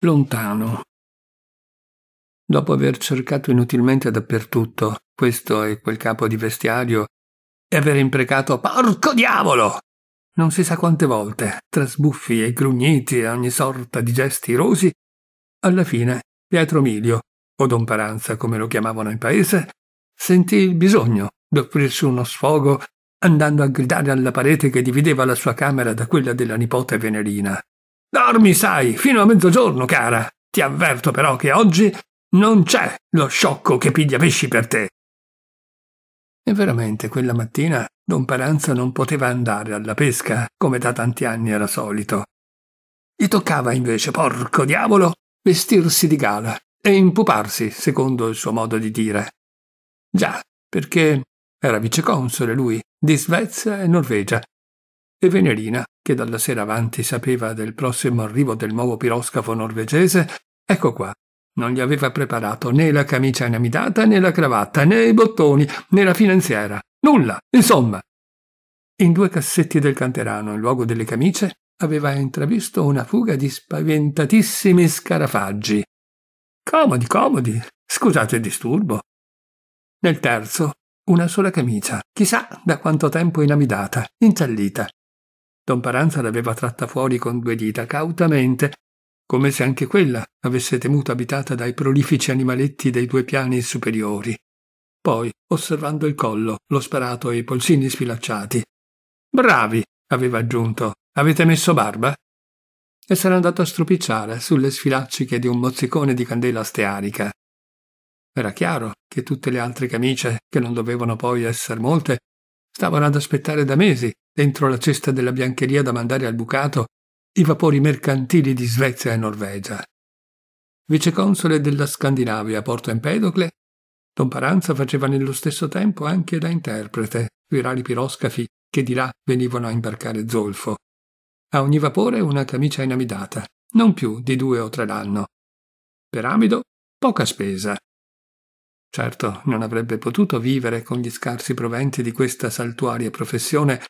lontano. Dopo aver cercato inutilmente dappertutto questo e quel capo di vestiario e aver imprecato Porco diavolo! Non si sa quante volte, tra sbuffi e grugniti e ogni sorta di gesti irosi, alla fine Pietro Milio, o Don Paranza come lo chiamavano in paese, sentì il bisogno d'offrirsi uno sfogo andando a gridare alla parete che divideva la sua camera da quella della nipote Venerina. Dormi, sai, fino a mezzogiorno, cara. Ti avverto però che oggi non c'è lo sciocco che piglia pesci per te. E veramente quella mattina Don Paranza non poteva andare alla pesca come da tanti anni era solito. Gli toccava invece, porco diavolo, vestirsi di gala e impuparsi, secondo il suo modo di dire. Già, perché era viceconsole lui di Svezia e Norvegia e Venerina che dalla sera avanti sapeva del prossimo arrivo del nuovo piroscafo norvegese, ecco qua. Non gli aveva preparato né la camicia inamidata, né la cravatta, né i bottoni, né la finanziera. Nulla, insomma. In due cassetti del canterano, in luogo delle camicie, aveva intravisto una fuga di spaventatissimi scarafaggi. Comodi, comodi, scusate il disturbo. Nel terzo, una sola camicia, chissà da quanto tempo inamidata, ingiallita, Don Paranza l'aveva tratta fuori con due dita, cautamente, come se anche quella avesse temuto abitata dai prolifici animaletti dei due piani superiori. Poi, osservando il collo, lo sparato e i polsini sfilacciati. Bravi, aveva aggiunto. Avete messo barba? E s'era andato a stropicciare sulle sfilacciche di un mozzicone di candela stearica. Era chiaro che tutte le altre camicie, che non dovevano poi esser molte, stavano ad aspettare da mesi dentro la cesta della biancheria da mandare al bucato i vapori mercantili di Svezia e Norvegia. Viceconsole della Scandinavia a Porto Empedocle, Don Paranza faceva nello stesso tempo anche da interprete sui rari piroscafi che di là venivano a imbarcare zolfo. A ogni vapore una camicia inamidata, non più di due o tre l'anno. Per amido, poca spesa. Certo, non avrebbe potuto vivere con gli scarsi proventi di questa saltuaria professione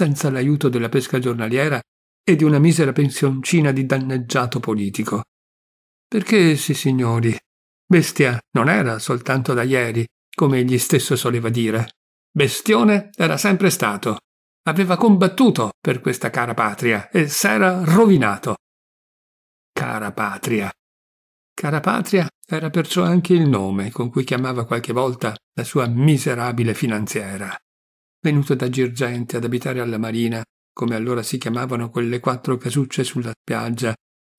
senza l'aiuto della pesca giornaliera e di una misera pensioncina di danneggiato politico. Perché, sissignori, bestia non era soltanto da ieri, come egli stesso soleva dire. Bestione era sempre stato. Aveva combattuto per questa cara patria e s'era rovinato. Cara patria. Cara patria era perciò anche il nome con cui chiamava qualche volta la sua miserabile finanziera venuto da Girgente ad abitare alla Marina, come allora si chiamavano quelle quattro casucce sulla spiaggia,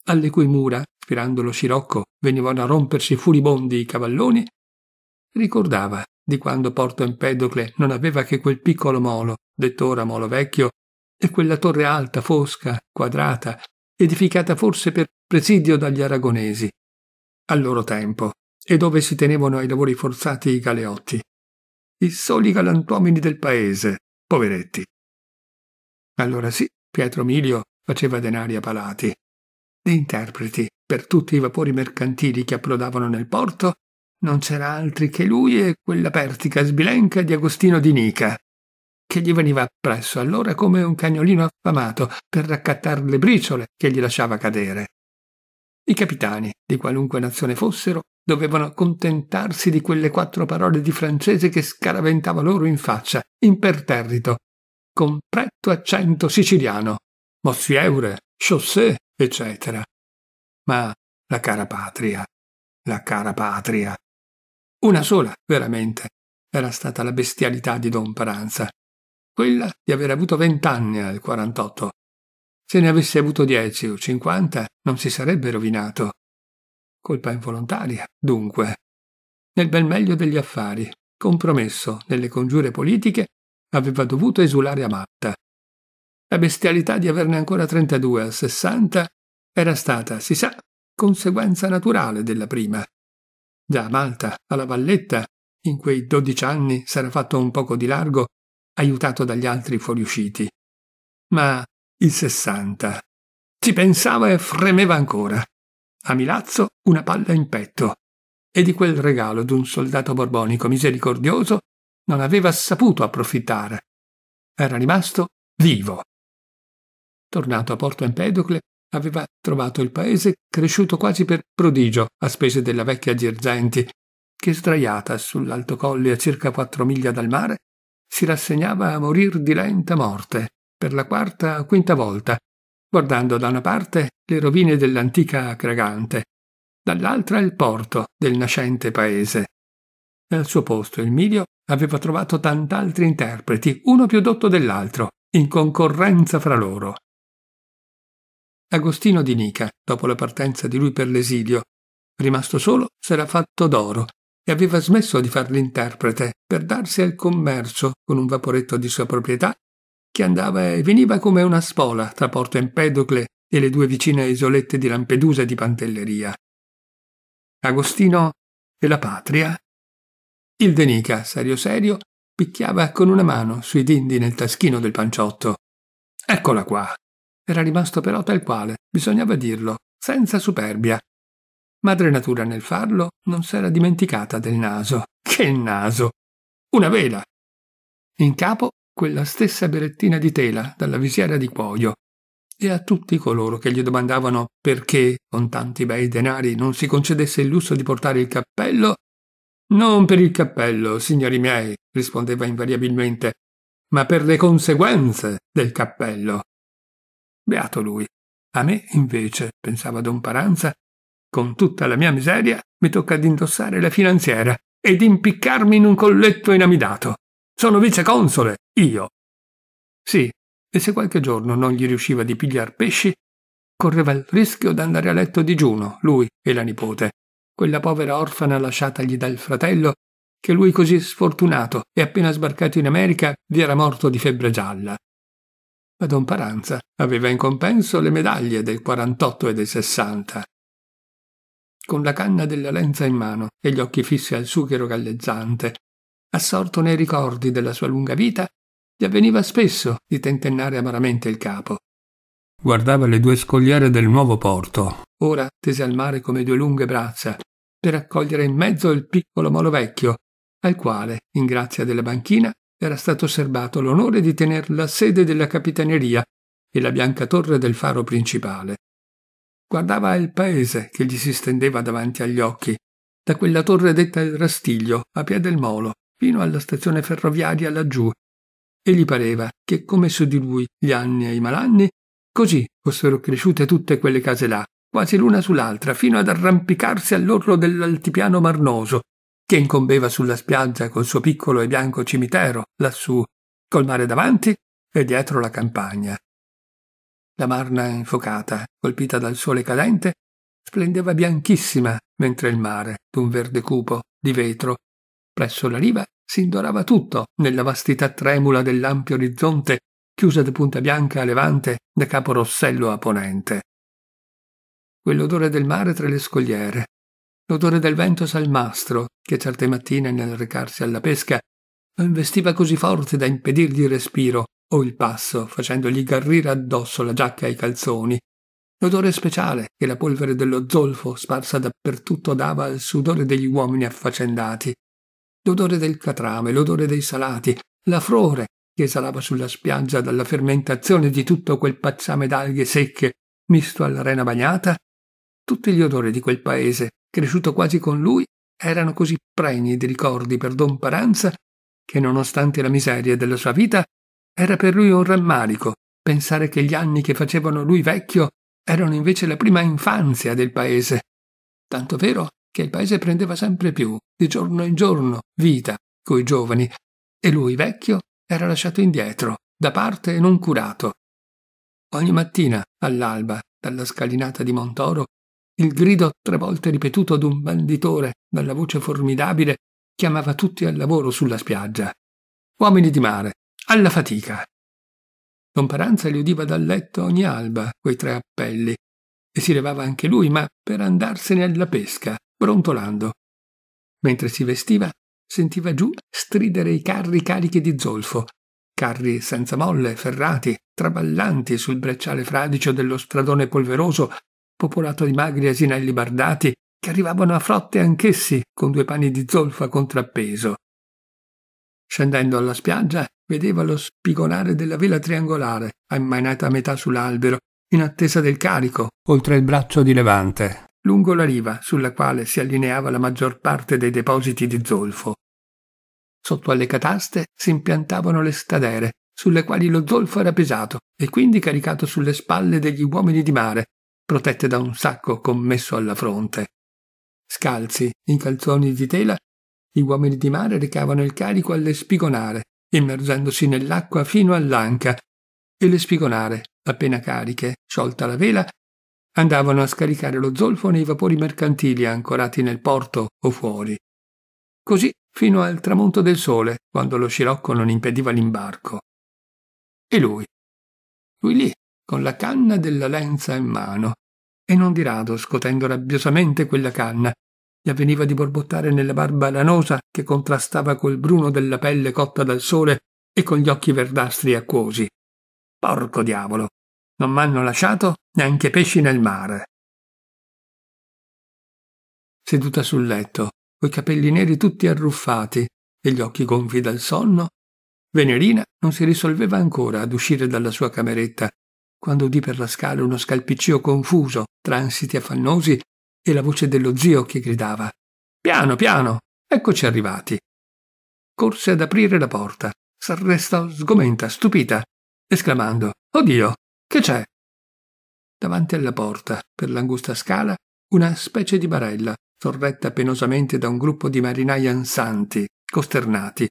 alle cui mura, spirando lo scirocco, venivano a rompersi furibondi i cavalloni, ricordava di quando Porto Empedocle non aveva che quel piccolo molo, detto ora molo vecchio, e quella torre alta, fosca, quadrata, edificata forse per presidio dagli aragonesi, al loro tempo, e dove si tenevano ai lavori forzati i galeotti i soli galantuomini del paese, poveretti. Allora sì, Pietro Milio faceva denari a palati, di interpreti per tutti i vapori mercantili che approdavano nel porto, non c'era altri che lui e quella pertica sbilenca di Agostino di Nica, che gli veniva appresso allora come un cagnolino affamato per raccattar le briciole che gli lasciava cadere. I capitani, di qualunque nazione fossero, dovevano contentarsi di quelle quattro parole di francese che scaraventava loro in faccia, imperterrito, con pretto accento siciliano, mozzieure, chaussée, eccetera. Ma la cara patria, la cara patria. Una sola, veramente, era stata la bestialità di Don Paranza. Quella di aver avuto vent'anni al 48 se ne avesse avuto dieci o cinquanta, non si sarebbe rovinato. Colpa involontaria, dunque. Nel bel meglio degli affari, compromesso nelle congiure politiche, aveva dovuto esulare a matta. La bestialità di averne ancora 32 a 60 era stata, si sa, conseguenza naturale della prima. Già a Malta, alla Valletta, in quei dodici anni s'era fatto un poco di largo, aiutato dagli altri fuoriusciti. Ma il 60. Ci pensava e fremeva ancora. A Milazzo una palla in petto. E di quel regalo d'un soldato borbonico misericordioso non aveva saputo approfittare. Era rimasto vivo. Tornato a Porto Empedocle, aveva trovato il paese cresciuto quasi per prodigio a spese della vecchia Girgenti, che sdraiata sull'alto colle a circa quattro miglia dal mare, si rassegnava a morir di lenta morte per la quarta o quinta volta, guardando da una parte le rovine dell'antica Cragante, dall'altra il porto del nascente paese. Al suo posto Emilio aveva trovato tant'altri interpreti, uno più dotto dell'altro, in concorrenza fra loro. Agostino di Nica, dopo la partenza di lui per l'esilio, rimasto solo, s'era fatto d'oro e aveva smesso di far l'interprete per darsi al commercio con un vaporetto di sua proprietà che andava e veniva come una spola tra Porto Empedocle e le due vicine isolette di Lampedusa e di Pantelleria. Agostino e la patria. Il Denica, serio serio, picchiava con una mano sui dindi nel taschino del panciotto. Eccola qua. Era rimasto però tal quale, bisognava dirlo, senza superbia. Madre Natura nel farlo non s'era dimenticata del naso. Che naso! Una vela! In capo quella stessa berettina di tela dalla visiera di cuoio e a tutti coloro che gli domandavano perché, con tanti bei denari, non si concedesse il lusso di portare il cappello, non per il cappello, signori miei, rispondeva invariabilmente, ma per le conseguenze del cappello. Beato lui. A me, invece, pensava don Paranza, con tutta la mia miseria mi tocca d'indossare la finanziera e impiccarmi in un colletto inamidato. Sono viceconsole, io. Sì, e se qualche giorno non gli riusciva di pigliar pesci, correva il rischio d'andare a letto digiuno, lui e la nipote, quella povera orfana lasciatagli dal fratello, che lui così sfortunato e appena sbarcato in America vi era morto di febbre gialla. Ma Don Paranza aveva in compenso le medaglie del 48 e del 60. Con la canna della lenza in mano e gli occhi fissi al sughero galleggiante, assorto nei ricordi della sua lunga vita, gli avveniva spesso di tentennare amaramente il capo. Guardava le due scogliere del nuovo porto, ora tese al mare come due lunghe braccia, per accogliere in mezzo il piccolo molo vecchio, al quale, in grazia della banchina, era stato serbato l'onore di tener la sede della capitaneria e la bianca torre del faro principale. Guardava il paese che gli si stendeva davanti agli occhi, da quella torre detta il Rastiglio, a piè del molo, fino alla stazione ferroviaria laggiù, e gli pareva che come su di lui gli anni e i malanni, così fossero cresciute tutte quelle case là, quasi l'una sull'altra, fino ad arrampicarsi all'orlo dell'altipiano marnoso, che incombeva sulla spiaggia col suo piccolo e bianco cimitero, lassù, col mare davanti e dietro la campagna. La marna infocata, colpita dal sole cadente, splendeva bianchissima, mentre il mare, d'un verde cupo, di vetro, Presso la riva si indorava tutto, nella vastità tremula dell'ampio orizzonte, chiusa da punta bianca a levante, da capo rossello a ponente. Quell'odore del mare tra le scogliere, l'odore del vento salmastro, che certe mattine nel recarsi alla pesca lo investiva così forte da impedirgli il respiro o il passo, facendogli garrire addosso la giacca e i calzoni. L'odore speciale che la polvere dello zolfo sparsa dappertutto dava al sudore degli uomini affaccendati, l'odore del catrame, l'odore dei salati, la frore che esalava sulla spiaggia dalla fermentazione di tutto quel pazzame d'alghe secche misto alla rena bagnata, tutti gli odori di quel paese, cresciuto quasi con lui, erano così pregni di ricordi per Don Paranza che, nonostante la miseria della sua vita, era per lui un rammarico pensare che gli anni che facevano lui vecchio erano invece la prima infanzia del paese. Tanto vero che il paese prendeva sempre più, di giorno in giorno, vita, coi giovani, e lui, vecchio, era lasciato indietro, da parte e non curato. Ogni mattina, all'alba, dalla scalinata di Montoro, il grido tre volte ripetuto d'un banditore dalla voce formidabile chiamava tutti al lavoro sulla spiaggia. Uomini di mare, alla fatica. Don Paranza li udiva dal letto ogni alba quei tre appelli e si levava anche lui, ma per andarsene alla pesca, brontolando. Mentre si vestiva, sentiva giù stridere i carri carichi di zolfo, carri senza molle, ferrati, traballanti sul brecciale fradicio dello stradone polveroso, popolato di magri asinelli bardati, che arrivavano a frotte anch'essi con due panni di zolfo a contrappeso. Scendendo alla spiaggia, vedeva lo spigonare della vela triangolare, ammainata a metà sull'albero, in attesa del carico, oltre il braccio di levante lungo la riva sulla quale si allineava la maggior parte dei depositi di zolfo. Sotto alle cataste si impiantavano le stadere, sulle quali lo zolfo era pesato e quindi caricato sulle spalle degli uomini di mare, protette da un sacco commesso alla fronte. Scalzi, in calzoni di tela, gli uomini di mare recavano il carico alle spigonare, immergendosi nell'acqua fino all'anca, e le spigonare, appena cariche, sciolta la vela, andavano a scaricare lo zolfo nei vapori mercantili ancorati nel porto o fuori. Così fino al tramonto del sole, quando lo scirocco non impediva l'imbarco. E lui? Lui lì, con la canna della lenza in mano, e non di rado, scotendo rabbiosamente quella canna, gli avveniva di borbottare nella barba lanosa che contrastava col bruno della pelle cotta dal sole e con gli occhi verdastri acquosi. Porco diavolo, non m'hanno lasciato neanche pesci nel mare. Seduta sul letto, coi capelli neri tutti arruffati e gli occhi gonfi dal sonno, Venerina non si risolveva ancora ad uscire dalla sua cameretta quando udì per la scala uno scalpiccio confuso, transiti affannosi e la voce dello zio che gridava Piano, piano, eccoci arrivati. Corse ad aprire la porta, s'arrestò sgomenta, stupita, esclamando Oddio, che c'è? Davanti alla porta, per l'angusta scala, una specie di barella, sorretta penosamente da un gruppo di marinai ansanti, costernati.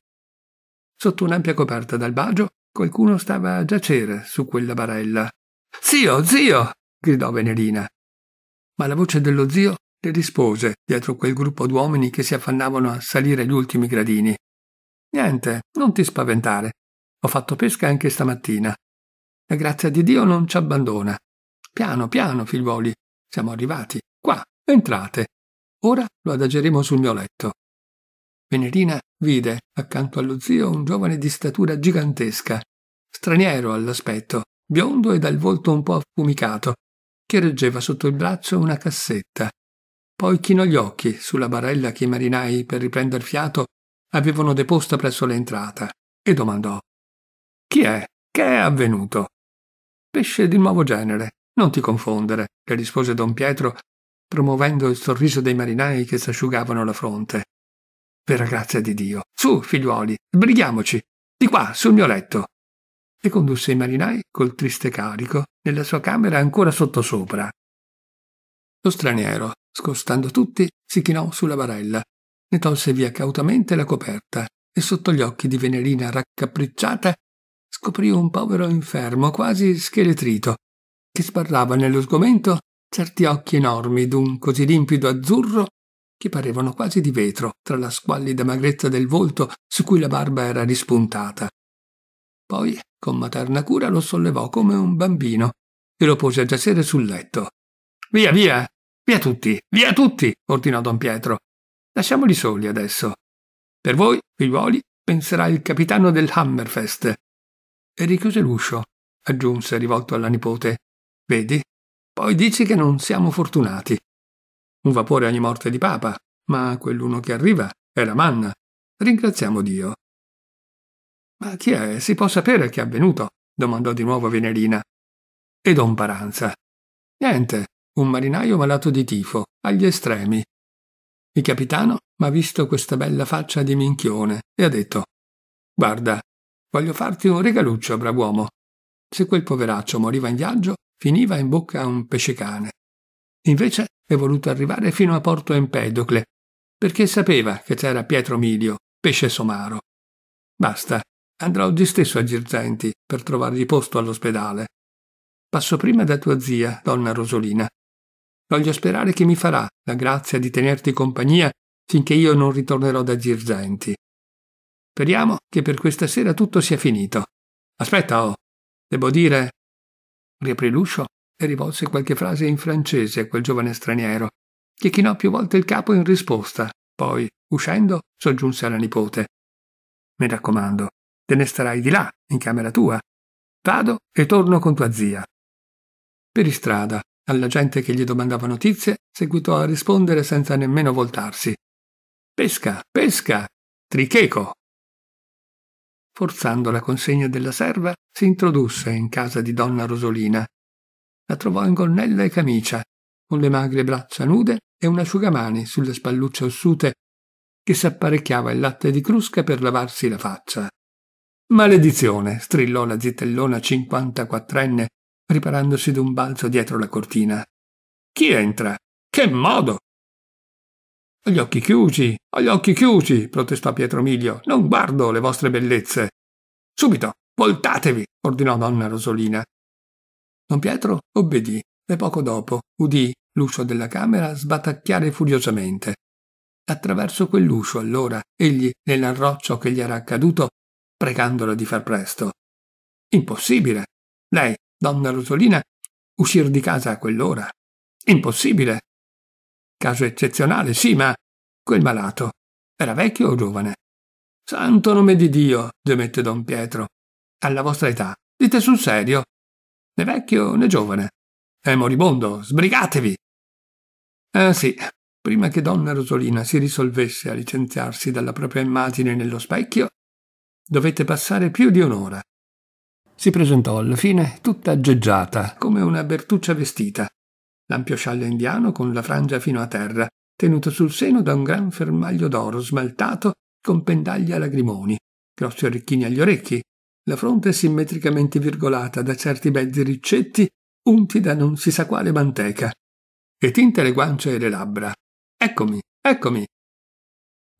Sotto un'ampia coperta d'albagio, qualcuno stava a giacere su quella barella. Zio, zio! gridò Venerina. Ma la voce dello zio le rispose dietro quel gruppo d'uomini che si affannavano a salire gli ultimi gradini. Niente, non ti spaventare. Ho fatto pesca anche stamattina. La grazia di Dio non ci abbandona. Piano, piano, figliuoli, siamo arrivati. Qua, entrate. Ora lo adageremo sul mio letto. Venerina vide, accanto allo zio, un giovane di statura gigantesca, straniero all'aspetto, biondo e dal volto un po' affumicato, che reggeva sotto il braccio una cassetta. Poi chinò gli occhi sulla barella che i marinai, per riprender fiato, avevano deposta presso l'entrata e domandò: Chi è? Che è avvenuto? pesce di nuovo genere. Non ti confondere, le rispose don Pietro, promuovendo il sorriso dei marinai che s'asciugavano la fronte. Per grazia di Dio. Su, figliuoli, sbrighiamoci. Di qua, sul mio letto. E condusse i marinai col triste carico nella sua camera ancora sottosopra. Lo straniero, scostando tutti, si chinò sulla barella, ne tolse via cautamente la coperta e sotto gli occhi di Venerina raccapricciata scoprì un povero infermo quasi scheletrito, che sbarrava nello sgomento certi occhi enormi d'un così limpido azzurro che parevano quasi di vetro tra la squallida magrezza del volto su cui la barba era rispuntata. Poi, con materna cura, lo sollevò come un bambino e lo pose a giacere sul letto. Via, via, via tutti, via tutti, ordinò don Pietro. Lasciamoli soli adesso. Per voi, figliuoli, penserà il capitano del Hammerfest, e richiuse l'uscio, aggiunse rivolto alla nipote. Vedi? Poi dici che non siamo fortunati. Un vapore ogni morte di papa, ma quell'uno che arriva è la manna. Ringraziamo Dio. Ma chi è? Si può sapere che è avvenuto? domandò di nuovo Venerina. E Don Paranza. Niente, un marinaio malato di tifo, agli estremi. Il capitano m'ha visto questa bella faccia di minchione e ha detto Guarda, Voglio farti un regaluccio, brav'uomo. Se quel poveraccio moriva in viaggio, finiva in bocca a un pescecane. Invece è voluto arrivare fino a Porto Empedocle, perché sapeva che c'era Pietro Milio, pesce somaro. Basta, andrò oggi stesso a Girgenti per trovargli posto all'ospedale. Passo prima da tua zia, donna Rosolina. Voglio sperare che mi farà la grazia di tenerti compagnia finché io non ritornerò da Girgenti. Speriamo che per questa sera tutto sia finito. Aspetta, oh, devo dire. Riaprì l'uscio e rivolse qualche frase in francese a quel giovane straniero, che chinò più volte il capo in risposta. Poi, uscendo, soggiunse alla nipote. Mi raccomando, te ne starai di là, in camera tua. Vado e torno con tua zia. Per istrada, alla gente che gli domandava notizie, seguitò a rispondere senza nemmeno voltarsi. Pesca, pesca, tricheco, forzando la consegna della serva, si introdusse in casa di donna Rosolina. La trovò in gonnella e camicia, con le magre braccia nude e un asciugamani sulle spallucce ossute che s'apparecchiava il latte di crusca per lavarsi la faccia. Maledizione! strillò la zitellona cinquantaquattrenne, riparandosi d'un balzo dietro la cortina. Chi entra? Che modo! Ho gli occhi chiusi, ho gli occhi chiusi, protestò Pietro Miglio. Non guardo le vostre bellezze. Subito, voltatevi, ordinò donna Rosolina. Don Pietro obbedì e poco dopo udì l'uscio della camera sbatacchiare furiosamente. Attraverso quell'uscio allora egli le narrò ciò che gli era accaduto, pregandola di far presto. Impossibile. Lei, donna Rosolina, uscir di casa a quell'ora. Impossibile. Caso eccezionale, sì, ma quel malato era vecchio o giovane? Santo nome di Dio, gemette don Pietro. Alla vostra età, dite sul serio. Né vecchio né giovane. È moribondo, sbrigatevi! Ah sì, prima che donna Rosolina si risolvesse a licenziarsi dalla propria immagine nello specchio, dovette passare più di un'ora. Si presentò alla fine tutta aggeggiata, come una bertuccia vestita, l'ampio scialle indiano con la frangia fino a terra, tenuto sul seno da un gran fermaglio d'oro smaltato con pendagli a lagrimoni, grossi orecchini agli orecchi, la fronte simmetricamente virgolata da certi bezzi riccetti unti da non si sa quale manteca, e tinte le guance e le labbra. Eccomi, eccomi!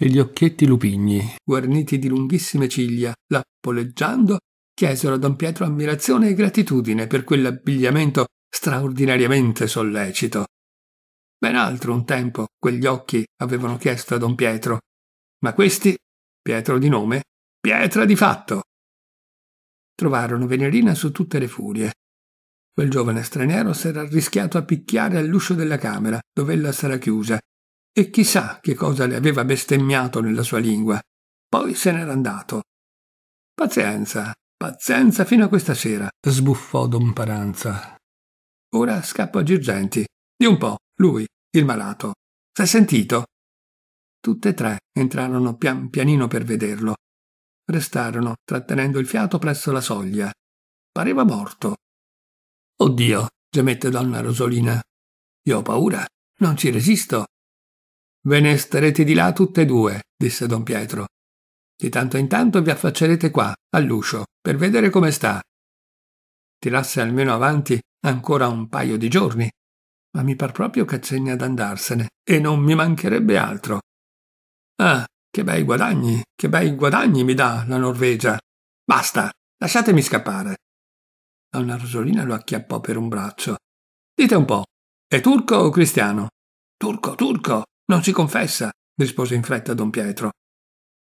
E gli occhietti lupigni, guarniti di lunghissime ciglia, lappoleggiando, chiesero a Don Pietro ammirazione e gratitudine per quell'abbigliamento straordinariamente sollecito. Ben altro un tempo quegli occhi avevano chiesto a don Pietro, ma questi, Pietro di nome, pietra di fatto. Trovarono Venerina su tutte le furie. Quel giovane straniero s'era arrischiato a picchiare all'uscio della camera, dove ella s'era chiusa, e chissà che cosa le aveva bestemmiato nella sua lingua. Poi se n'era andato. Pazienza, pazienza fino a questa sera, sbuffò don Paranza, Ora scappo a Girgenti. Di un po', lui, il malato. S'è sentito? Tutte e tre entrarono pian pianino per vederlo. Restarono, trattenendo il fiato presso la soglia. Pareva morto. Oddio, gemette donna Rosolina. Io ho paura, non ci resisto. Ve ne starete di là tutte e due, disse don Pietro. Di tanto in tanto vi affaccerete qua, all'uscio, per vedere come sta. Tirasse almeno avanti ancora un paio di giorni, ma mi par proprio che accenni ad andarsene, e non mi mancherebbe altro. Ah, che bei guadagni, che bei guadagni mi dà la Norvegia. Basta, lasciatemi scappare. Donna Rosolina lo acchiappò per un braccio. Dite un po', è turco o cristiano? Turco, turco, non si confessa, rispose in fretta don Pietro.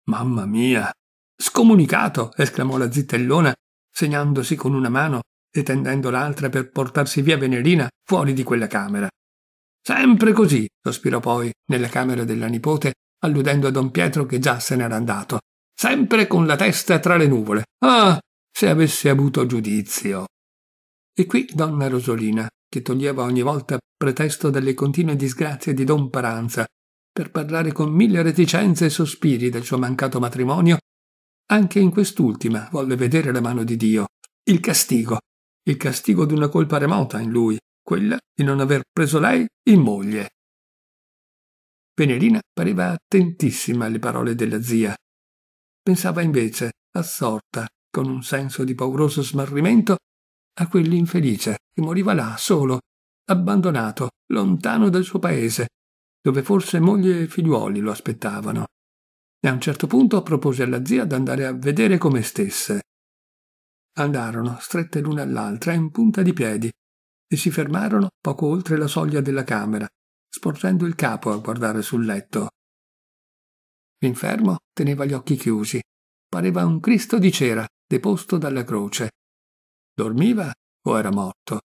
Mamma mia! Scomunicato! esclamò la zitellona, segnandosi con una mano detendendo l'altra per portarsi via Venerina fuori di quella camera. Sempre così, sospirò poi nella camera della nipote, alludendo a don Pietro che già se n'era andato. Sempre con la testa tra le nuvole. Ah, se avesse avuto giudizio. E qui donna Rosolina, che toglieva ogni volta pretesto dalle continue disgrazie di don Paranza, per parlare con mille reticenze e sospiri del suo mancato matrimonio, anche in quest'ultima volle vedere la mano di Dio, il castigo, il castigo di una colpa remota in lui, quella di non aver preso lei in moglie. Venerina pareva attentissima alle parole della zia. Pensava invece, assorta, con un senso di pauroso smarrimento, a quell'infelice che moriva là, solo, abbandonato, lontano dal suo paese, dove forse moglie e figliuoli lo aspettavano. E a un certo punto propose alla zia d'andare a vedere come stesse. Andarono strette l'una all'altra in punta di piedi e si fermarono poco oltre la soglia della camera, sporgendo il capo a guardare sul letto. L'infermo teneva gli occhi chiusi. Pareva un Cristo di cera deposto dalla croce. Dormiva o era morto?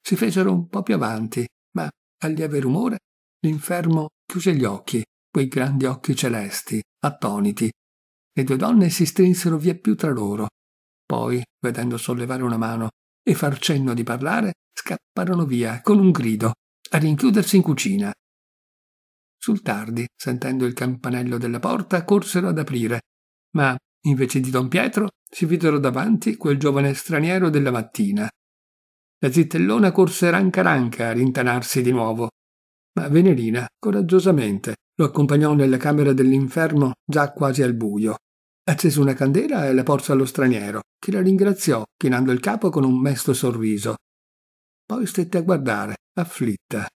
Si fecero un po più avanti, ma al lieve rumore l'infermo chiuse gli occhi, quei grandi occhi celesti, attoniti. Le due donne si strinsero via più tra loro, poi, vedendo sollevare una mano e far cenno di parlare, scapparono via con un grido, a rinchiudersi in cucina. Sul tardi, sentendo il campanello della porta, corsero ad aprire, ma invece di Don Pietro si videro davanti quel giovane straniero della mattina. La zittellona corse ranca ranca a rintanarsi di nuovo, ma Venerina coraggiosamente lo accompagnò nella camera dell'inferno già quasi al buio accese una candela e la porse allo straniero, che la ringraziò, chinando il capo con un mesto sorriso. Poi stette a guardare, afflitta.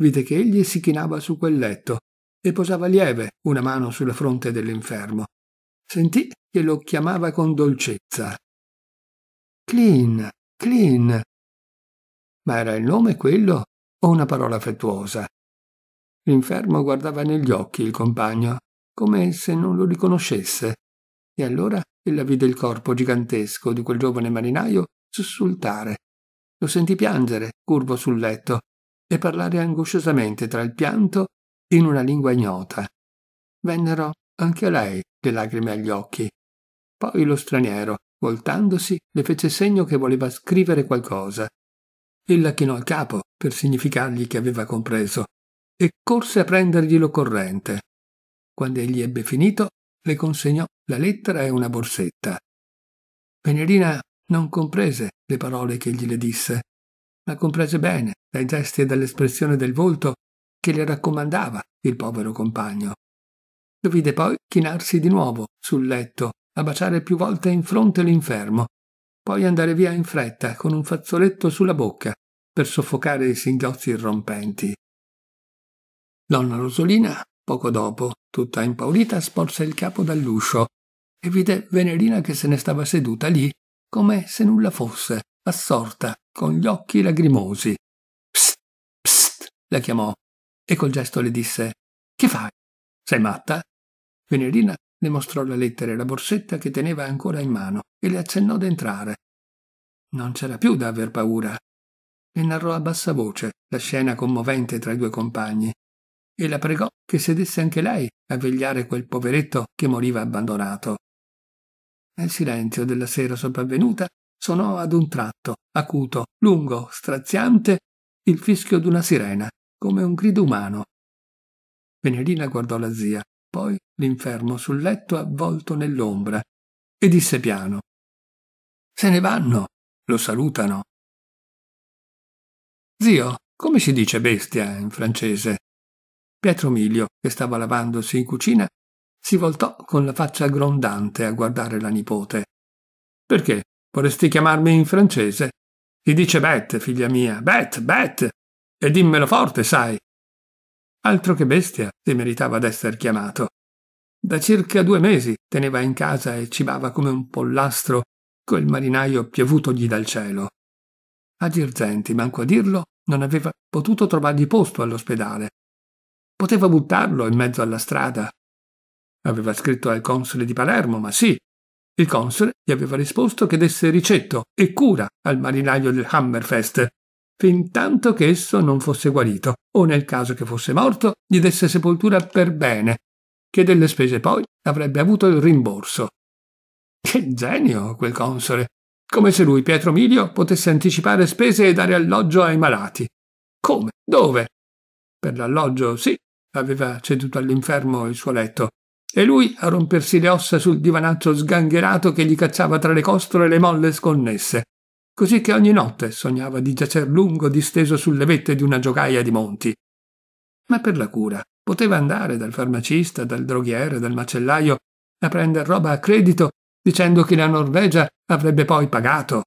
Vide che egli si chinava su quel letto e posava lieve una mano sulla fronte dell'infermo. Sentì che lo chiamava con dolcezza. Clean, clean. Ma era il nome quello o una parola affettuosa? L'infermo guardava negli occhi il compagno, come se non lo riconoscesse. E allora ella vide il corpo gigantesco di quel giovane marinaio sussultare. Lo sentì piangere, curvo sul letto, e parlare angosciosamente tra il pianto in una lingua ignota. Vennero anche a lei le lacrime agli occhi. Poi lo straniero, voltandosi, le fece segno che voleva scrivere qualcosa. Ella chinò il capo per significargli che aveva compreso e corse a prendergli l'occorrente. Quando egli ebbe finito, le consegnò la lettera e una borsetta. Venerina non comprese le parole che egli le disse, ma comprese bene dai gesti e dall'espressione del volto che le raccomandava il povero compagno. Lo vide poi chinarsi di nuovo sul letto, a baciare più volte in fronte l'infermo, poi andare via in fretta con un fazzoletto sulla bocca per soffocare i singhiozzi irrompenti. Donna Rosolina Poco dopo, tutta impaurita, sporse il capo dall'uscio e vide Venerina che se ne stava seduta lì, come se nulla fosse, assorta, con gli occhi lagrimosi. Psst, psst, la chiamò e col gesto le disse: Che fai? Sei matta? Venerina le mostrò la lettera e la borsetta che teneva ancora in mano e le accennò d'entrare. Non c'era più da aver paura. Le narrò a bassa voce la scena commovente tra i due compagni e la pregò che sedesse anche lei a vegliare quel poveretto che moriva abbandonato. Nel silenzio della sera sopravvenuta suonò ad un tratto, acuto, lungo, straziante, il fischio d'una sirena, come un grido umano. Venerina guardò la zia, poi l'infermo sul letto avvolto nell'ombra, e disse piano Se ne vanno, lo salutano. Zio, come si dice bestia in francese? Pietro Miglio, che stava lavandosi in cucina, si voltò con la faccia grondante a guardare la nipote. Perché? Vorresti chiamarmi in francese? Ti dice Bette, figlia mia. Bette, Bette! E dimmelo forte, sai. Altro che bestia, si meritava d'esser chiamato. Da circa due mesi teneva in casa e cibava come un pollastro quel marinaio piovutogli dal cielo. A Girgenti, manco a dirlo, non aveva potuto trovargli posto all'ospedale Poteva buttarlo in mezzo alla strada. Aveva scritto al console di Palermo, ma sì. Il console gli aveva risposto che desse ricetto e cura al marinaio del Hammerfest, fin tanto che esso non fosse guarito, o nel caso che fosse morto, gli desse sepoltura per bene, che delle spese poi avrebbe avuto il rimborso. Che genio quel console! Come se lui, Pietro Milio, potesse anticipare spese e dare alloggio ai malati. Come? Dove? Per l'alloggio sì, aveva ceduto all'infermo il suo letto, e lui a rompersi le ossa sul divanaccio sgangherato che gli cacciava tra le costole le molle sconnesse, così che ogni notte sognava di giacer lungo disteso sulle vette di una giocaia di monti. Ma per la cura poteva andare dal farmacista, dal droghiere, dal macellaio a prender roba a credito dicendo che la Norvegia avrebbe poi pagato.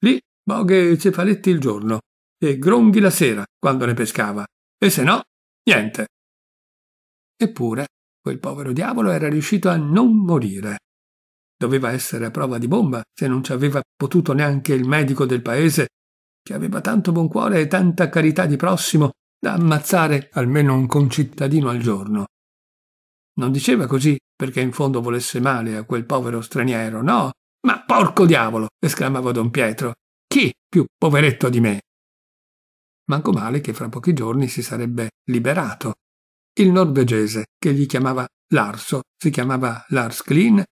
Lì boghe e cefaletti il giorno e gronghi la sera quando ne pescava, e se no, niente. Eppure, quel povero diavolo era riuscito a non morire. Doveva essere a prova di bomba, se non ci aveva potuto neanche il medico del paese, che aveva tanto buon cuore e tanta carità di prossimo da ammazzare almeno un concittadino al giorno. Non diceva così perché in fondo volesse male a quel povero straniero, no? Ma porco diavolo! esclamava don Pietro. Chi più poveretto di me? Manco male che fra pochi giorni si sarebbe liberato il norvegese, che gli chiamava Larso, si chiamava Lars Klin,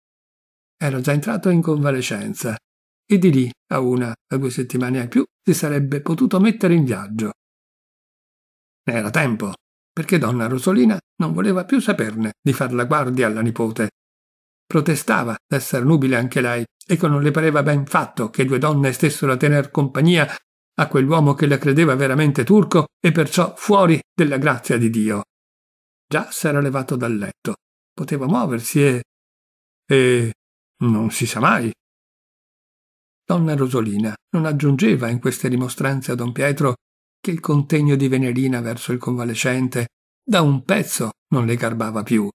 era già entrato in convalescenza e di lì a una a due settimane in più si sarebbe potuto mettere in viaggio. Ne era tempo, perché donna Rosolina non voleva più saperne di far la guardia alla nipote. Protestava d'esser nubile anche lei e che non le pareva ben fatto che due donne stessero a tener compagnia a quell'uomo che la credeva veramente turco e perciò fuori della grazia di Dio. Già s'era levato dal letto, poteva muoversi e... e... non si sa mai. Donna Rosolina non aggiungeva in queste rimostranze a don Pietro che il contegno di Venerina verso il convalescente da un pezzo non le garbava più.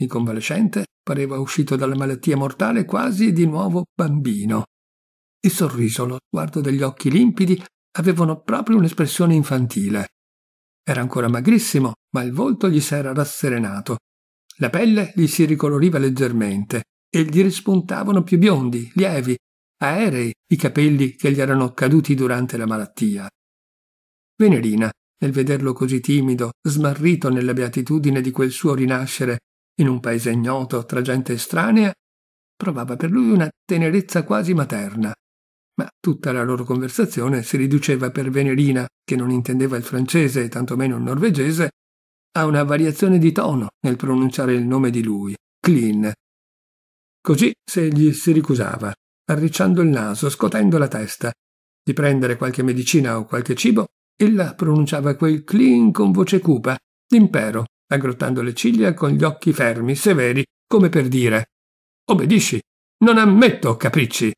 Il convalescente pareva uscito dalla malattia mortale quasi di nuovo bambino. Il sorriso, lo sguardo degli occhi limpidi avevano proprio un'espressione infantile. Era ancora magrissimo, ma il volto gli s'era rasserenato. La pelle gli si ricoloriva leggermente e gli rispuntavano più biondi, lievi, aerei i capelli che gli erano caduti durante la malattia. Venerina, nel vederlo così timido, smarrito nella beatitudine di quel suo rinascere in un paese ignoto tra gente estranea, provava per lui una tenerezza quasi materna ma tutta la loro conversazione si riduceva per Venerina, che non intendeva il francese e tantomeno il norvegese, a una variazione di tono nel pronunciare il nome di lui, Clean. Così se gli si ricusava, arricciando il naso, scotendo la testa, di prendere qualche medicina o qualche cibo, ella pronunciava quel Clean con voce cupa, d'impero, aggrottando le ciglia con gli occhi fermi, severi, come per dire Obbedisci, non ammetto capricci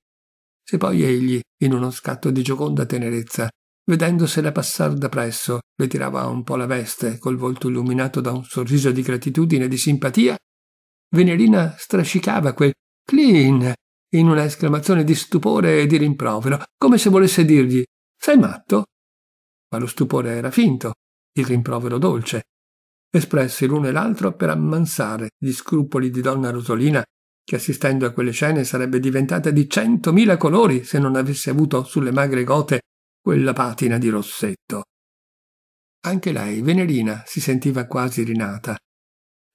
se poi egli, in uno scatto di gioconda tenerezza, vedendosela passar da presso, le tirava un po' la veste, col volto illuminato da un sorriso di gratitudine e di simpatia, Venerina strascicava quel clean in una esclamazione di stupore e di rimprovero, come se volesse dirgli Sei matto? Ma lo stupore era finto, il rimprovero dolce, espressi l'uno e l'altro per ammansare gli scrupoli di donna Rosolina che assistendo a quelle scene sarebbe diventata di centomila colori se non avesse avuto sulle magre gote quella patina di rossetto. Anche lei, Venerina, si sentiva quasi rinata.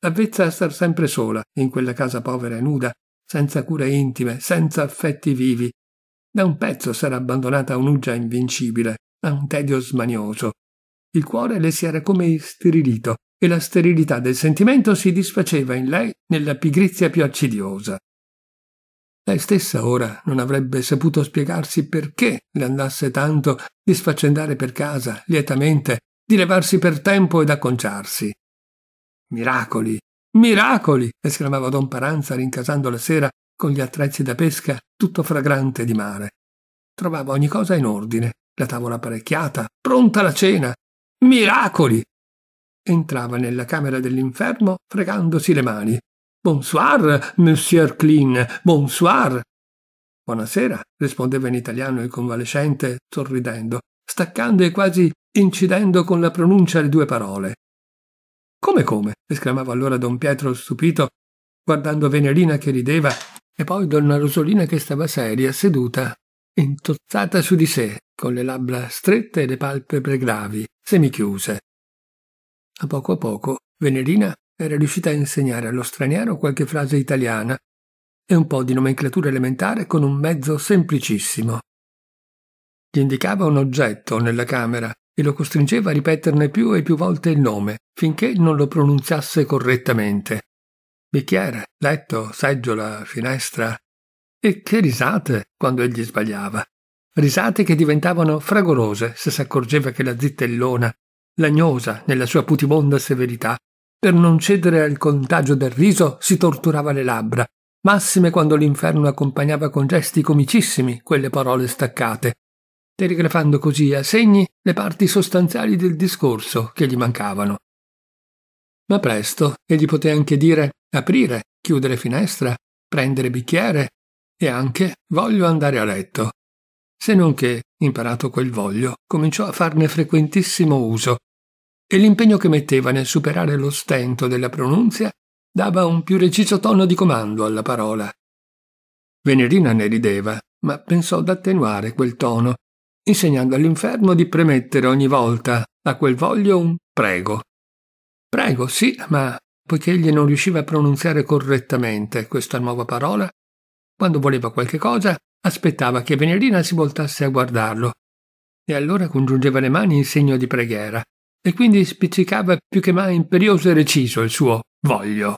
Avvezza a star sempre sola, in quella casa povera e nuda, senza cure intime, senza affetti vivi. Da un pezzo s'era abbandonata a un'uggia invincibile, a un tedio smanioso. Il cuore le si era come istirilito e la sterilità del sentimento si disfaceva in lei nella pigrizia più accidiosa. Lei stessa ora non avrebbe saputo spiegarsi perché le andasse tanto di sfaccendare per casa, lietamente, di levarsi per tempo ed acconciarsi. Miracoli, miracoli! esclamava don Paranza rincasando la sera con gli attrezzi da pesca tutto fragrante di mare. Trovava ogni cosa in ordine, la tavola apparecchiata, pronta la cena. Miracoli! entrava nella camera dell'infermo fregandosi le mani. Bonsoir, Monsieur Klein, bonsoir. Buonasera, rispondeva in italiano il convalescente, sorridendo, staccando e quasi incidendo con la pronuncia le due parole. Come come? esclamava allora don Pietro stupito, guardando Venerina che rideva e poi donna Rosolina che stava seria, seduta, intozzata su di sé, con le labbra strette e le palpebre gravi, semichiuse. A poco a poco, Venerina era riuscita a insegnare allo straniero qualche frase italiana e un po' di nomenclatura elementare con un mezzo semplicissimo. Gli indicava un oggetto nella camera e lo costringeva a ripeterne più e più volte il nome, finché non lo pronunziasse correttamente. Bicchiere, letto, seggiola, finestra. E che risate quando egli sbagliava. Risate che diventavano fragorose se si accorgeva che la zittellona Lagnosa nella sua putibonda severità, per non cedere al contagio del riso si torturava le labbra, massime quando l'inferno accompagnava con gesti comicissimi quelle parole staccate, telegrafando così a segni le parti sostanziali del discorso che gli mancavano. Ma presto egli poté anche dire aprire, chiudere finestra, prendere bicchiere e anche voglio andare a letto se non che, imparato quel voglio, cominciò a farne frequentissimo uso e l'impegno che metteva nel superare lo stento della pronunzia dava un più reciso tono di comando alla parola. Venerina ne rideva, ma pensò d'attenuare quel tono, insegnando all'infermo di premettere ogni volta a quel voglio un prego. Prego, sì, ma poiché egli non riusciva a pronunziare correttamente questa nuova parola, quando voleva qualche cosa, aspettava che Venerina si voltasse a guardarlo, e allora congiungeva le mani in segno di preghiera, e quindi spiccicava più che mai imperioso e reciso il suo voglio.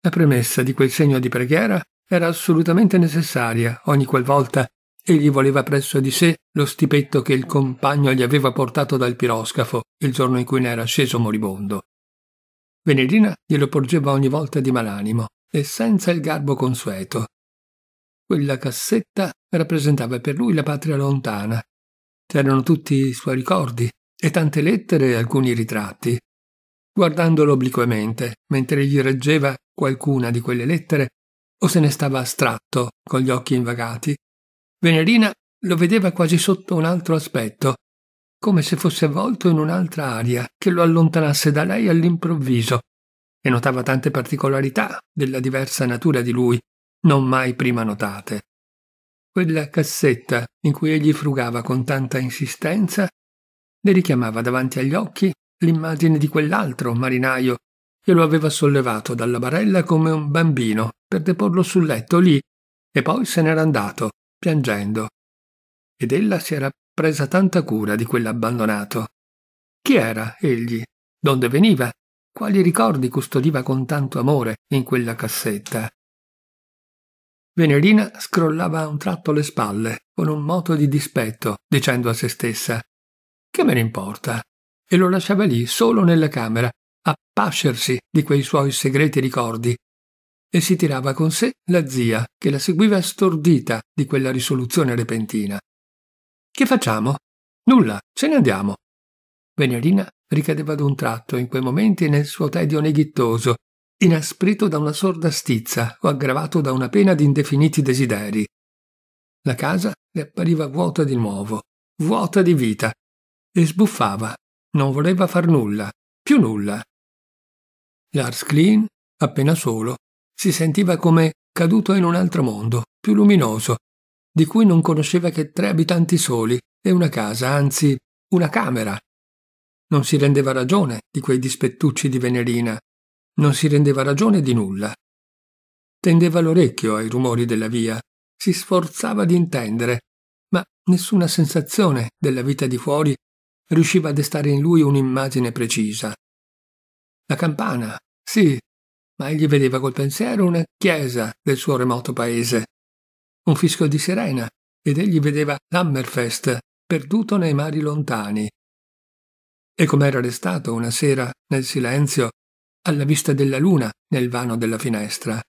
La premessa di quel segno di preghiera era assolutamente necessaria ogni qualvolta egli voleva presso di sé lo stipetto che il compagno gli aveva portato dal piroscafo il giorno in cui ne era sceso moribondo. Venerina glielo porgeva ogni volta di malanimo e senza il garbo consueto. Quella cassetta rappresentava per lui la patria lontana. C'erano tutti i suoi ricordi e tante lettere e alcuni ritratti. Guardandolo obliquamente, mentre gli reggeva qualcuna di quelle lettere, o se ne stava astratto, con gli occhi invagati, Venerina lo vedeva quasi sotto un altro aspetto, come se fosse avvolto in un'altra aria che lo allontanasse da lei all'improvviso e notava tante particolarità della diversa natura di lui, non mai prima notate. Quella cassetta in cui egli frugava con tanta insistenza le richiamava davanti agli occhi l'immagine di quell'altro marinaio che lo aveva sollevato dalla barella come un bambino per deporlo sul letto lì e poi se n'era andato, piangendo. Ed ella si era presa tanta cura di quell'abbandonato. Chi era egli? Donde veniva? quali ricordi custodiva con tanto amore in quella cassetta. Venerina scrollava a un tratto le spalle, con un moto di dispetto, dicendo a se stessa Che me ne importa? E lo lasciava lì, solo nella camera, a pascersi di quei suoi segreti ricordi. E si tirava con sé la zia, che la seguiva stordita di quella risoluzione repentina. Che facciamo? Nulla, ce ne andiamo. Venerina ricadeva d'un tratto in quei momenti nel suo tedio neghittoso, inasprito da una sorda stizza o aggravato da una pena di indefiniti desideri. La casa le appariva vuota di nuovo, vuota di vita, e sbuffava, non voleva far nulla, più nulla. Lars Klein, appena solo, si sentiva come caduto in un altro mondo, più luminoso, di cui non conosceva che tre abitanti soli e una casa, anzi una camera, non si rendeva ragione di quei dispettucci di Venerina, non si rendeva ragione di nulla. Tendeva l'orecchio ai rumori della via, si sforzava di intendere, ma nessuna sensazione della vita di fuori riusciva a destare in lui un'immagine precisa. La campana, sì, ma egli vedeva col pensiero una chiesa del suo remoto paese, un fischio di sirena, ed egli vedeva l'Hammerfest perduto nei mari lontani, e com'era restato una sera nel silenzio alla vista della luna nel vano della finestra.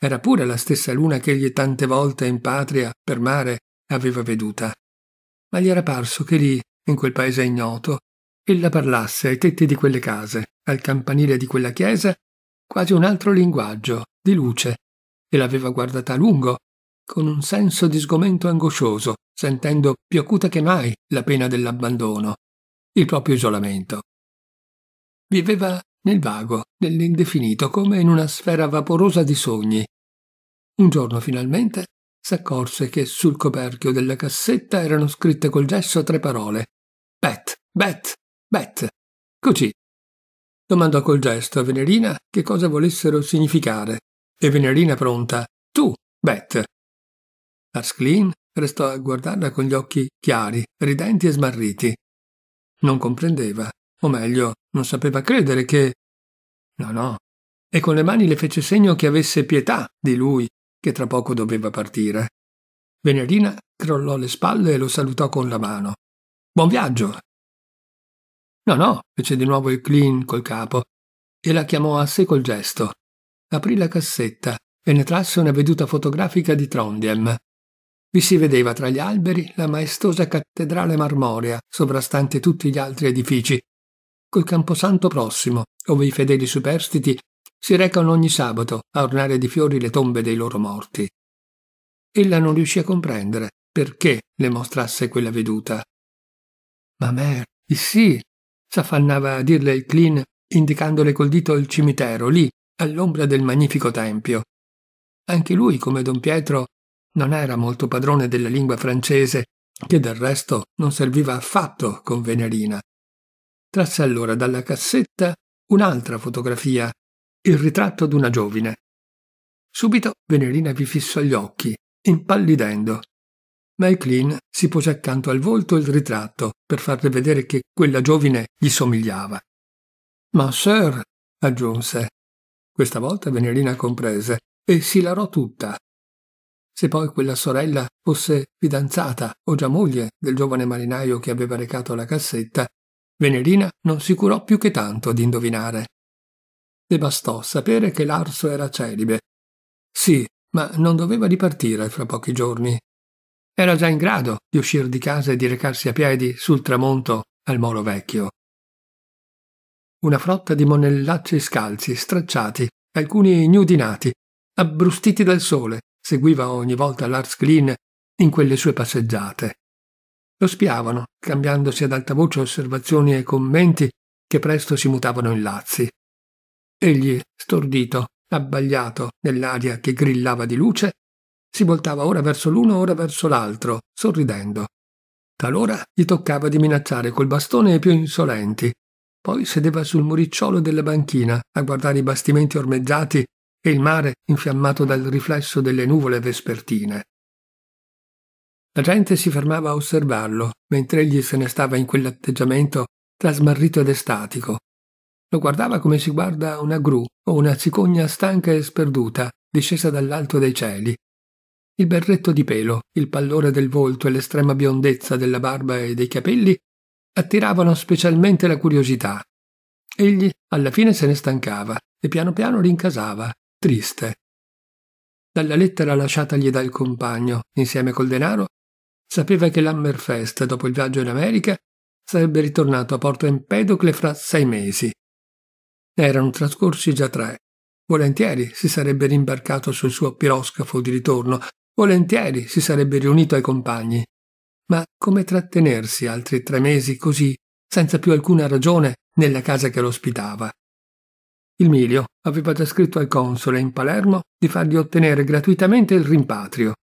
Era pure la stessa luna che egli tante volte in patria, per mare, aveva veduta. Ma gli era parso che lì, in quel paese ignoto, ella parlasse ai tetti di quelle case, al campanile di quella chiesa, quasi un altro linguaggio, di luce, e l'aveva guardata a lungo, con un senso di sgomento angoscioso, sentendo più acuta che mai la pena dell'abbandono, il proprio isolamento. Viveva nel vago, nell'indefinito, come in una sfera vaporosa di sogni. Un giorno finalmente s'accorse che sul coperchio della cassetta erano scritte col gesso tre parole. Bet, bet, bet. Così. Domandò col gesto a Venerina che cosa volessero significare e Venerina pronta, tu, Bet. Arsclin restò a guardarla con gli occhi chiari, ridenti e smarriti. Non comprendeva, o meglio, non sapeva credere che... No, no. E con le mani le fece segno che avesse pietà di lui, che tra poco doveva partire. Venerina crollò le spalle e lo salutò con la mano. Buon viaggio! No, no, fece di nuovo il clean col capo e la chiamò a sé col gesto. Aprì la cassetta e ne trasse una veduta fotografica di Trondheim, vi si vedeva tra gli alberi la maestosa cattedrale marmorea, sovrastante tutti gli altri edifici, col camposanto prossimo, ove i fedeli superstiti si recano ogni sabato a ornare di fiori le tombe dei loro morti. Ella non riuscì a comprendere perché le mostrasse quella veduta. Ma mer, sì, s'affannava a dirle il Clin, indicandole col dito il cimitero, lì, all'ombra del magnifico tempio. Anche lui, come Don Pietro, non era molto padrone della lingua francese, che del resto non serviva affatto con Venerina. Trasse allora dalla cassetta un'altra fotografia, il ritratto d'una giovine. Subito Venerina vi fissò gli occhi, impallidendo. Maeklin si pose accanto al volto il ritratto per farle vedere che quella giovine gli somigliava. Ma sir, aggiunse. Questa volta Venerina comprese e si larò tutta, se poi quella sorella fosse fidanzata o già moglie del giovane marinaio che aveva recato la cassetta, Venerina non si curò più che tanto di indovinare. Le bastò sapere che l'arso era celibe. Sì, ma non doveva ripartire fra pochi giorni. Era già in grado di uscir di casa e di recarsi a piedi sul tramonto al molo vecchio. Una frotta di monellacci scalzi, stracciati, alcuni nudinati, abbrustiti dal sole, seguiva ogni volta Lars Glynn in quelle sue passeggiate. Lo spiavano, cambiandosi ad alta voce osservazioni e commenti che presto si mutavano in lazzi. Egli, stordito, abbagliato nell'aria che grillava di luce, si voltava ora verso l'uno, ora verso l'altro, sorridendo. Talora gli toccava di minacciare col bastone i più insolenti, poi sedeva sul muricciolo della banchina a guardare i bastimenti ormeggiati e il mare infiammato dal riflesso delle nuvole vespertine. La gente si fermava a osservarlo, mentre egli se ne stava in quell'atteggiamento tra smarrito ed estatico. Lo guardava come si guarda una gru o una cicogna stanca e sperduta, discesa dall'alto dei cieli. Il berretto di pelo, il pallore del volto e l'estrema biondezza della barba e dei capelli attiravano specialmente la curiosità. Egli alla fine se ne stancava e piano piano rincasava, triste. Dalla lettera lasciatagli dal compagno, insieme col denaro, sapeva che l'Hammerfest, dopo il viaggio in America, sarebbe ritornato a Porto Empedocle fra sei mesi. Ne erano trascorsi già tre. Volentieri si sarebbe rimbarcato sul suo piroscafo di ritorno, volentieri si sarebbe riunito ai compagni. Ma come trattenersi altri tre mesi così, senza più alcuna ragione, nella casa che lo ospitava? Il Milio aveva già scritto al console in Palermo di fargli ottenere gratuitamente il rimpatrio.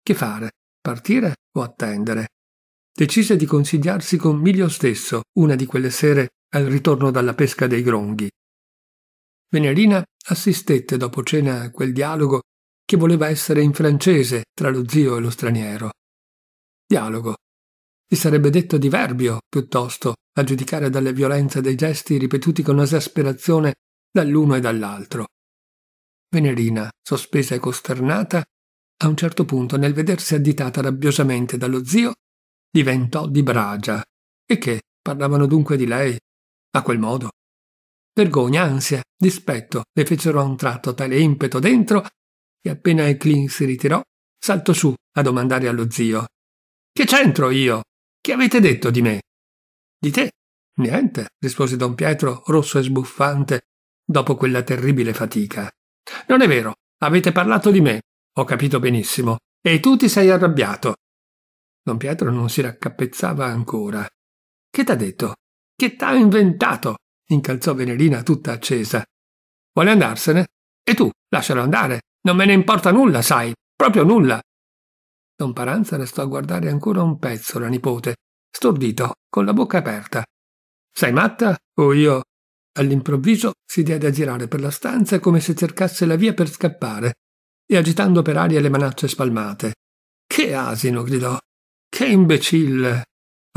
Che fare? Partire o attendere? Decise di consigliarsi con Milio stesso una di quelle sere al ritorno dalla pesca dei gronghi. Venerina assistette dopo cena a quel dialogo che voleva essere in francese tra lo zio e lo straniero. Dialogo. Si sarebbe detto diverbio, piuttosto, a giudicare dalle violenze dei gesti ripetuti con esasperazione dall'uno e dall'altro. Venerina, sospesa e costernata, a un certo punto nel vedersi additata rabbiosamente dallo zio, diventò di bragia. E che parlavano dunque di lei? A quel modo. Vergogna, ansia, dispetto le fecero a un tratto tale impeto dentro che appena Eclin si ritirò, saltò su a domandare allo zio. Che c'entro io? Che avete detto di me? Di te? Niente, rispose don Pietro, rosso e sbuffante, dopo quella terribile fatica. Non è vero, avete parlato di me, ho capito benissimo, e tu ti sei arrabbiato. Don Pietro non si raccapezzava ancora. Che t'ha detto? Che t'ha inventato? incalzò Venerina tutta accesa. Vuole andarsene? E tu, lascialo andare, non me ne importa nulla, sai, proprio nulla. Don Paranza restò a guardare ancora un pezzo la nipote, stordito, con la bocca aperta. Sei matta o io All'improvviso si diede a girare per la stanza come se cercasse la via per scappare e agitando per aria le manacce spalmate. Che asino! gridò. Che imbecille!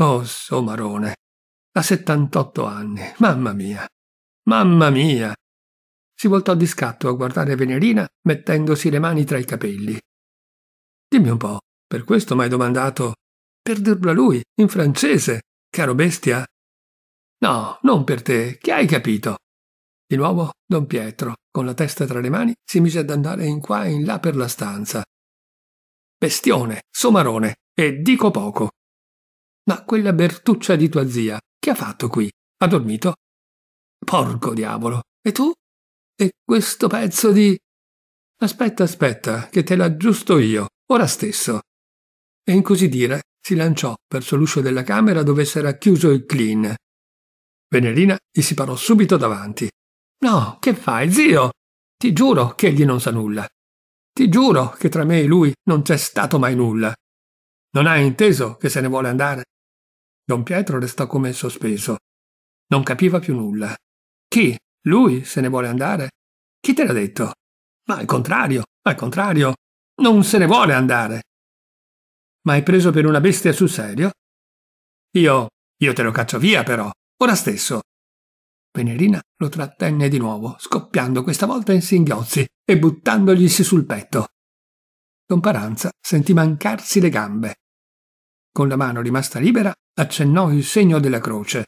Oh, somarone! Ha 78 anni, mamma mia! Mamma mia! Si voltò di scatto a guardare Venerina mettendosi le mani tra i capelli. Dimmi un po', per questo m'hai domandato. Per dirlo a lui, in francese, caro bestia! No, non per te, che hai capito? Di nuovo Don Pietro, con la testa tra le mani, si mise ad andare in qua e in là per la stanza. Bestione, somarone, e dico poco. Ma quella Bertuccia di tua zia, che ha fatto qui? Ha dormito? Porco diavolo! E tu? E questo pezzo di... Aspetta, aspetta, che te l'aggiusto io, ora stesso. E in così dire si lanciò verso l'uscio della camera dove s'era chiuso il clean Venerina gli si parò subito davanti. No, che fai, zio? Ti giuro che egli non sa nulla. Ti giuro che tra me e lui non c'è stato mai nulla. Non hai inteso che se ne vuole andare? Don Pietro restò come sospeso. Non capiva più nulla. Chi? Lui se ne vuole andare? Chi te l'ha detto? Ma al contrario, al contrario, non se ne vuole andare. Ma hai preso per una bestia sul serio? Io, io te lo caccio via però. Ora stesso. Venerina lo trattenne di nuovo, scoppiando questa volta in singhiozzi e buttandoglisi sul petto. Don Paranza sentì mancarsi le gambe. Con la mano rimasta libera accennò il segno della croce.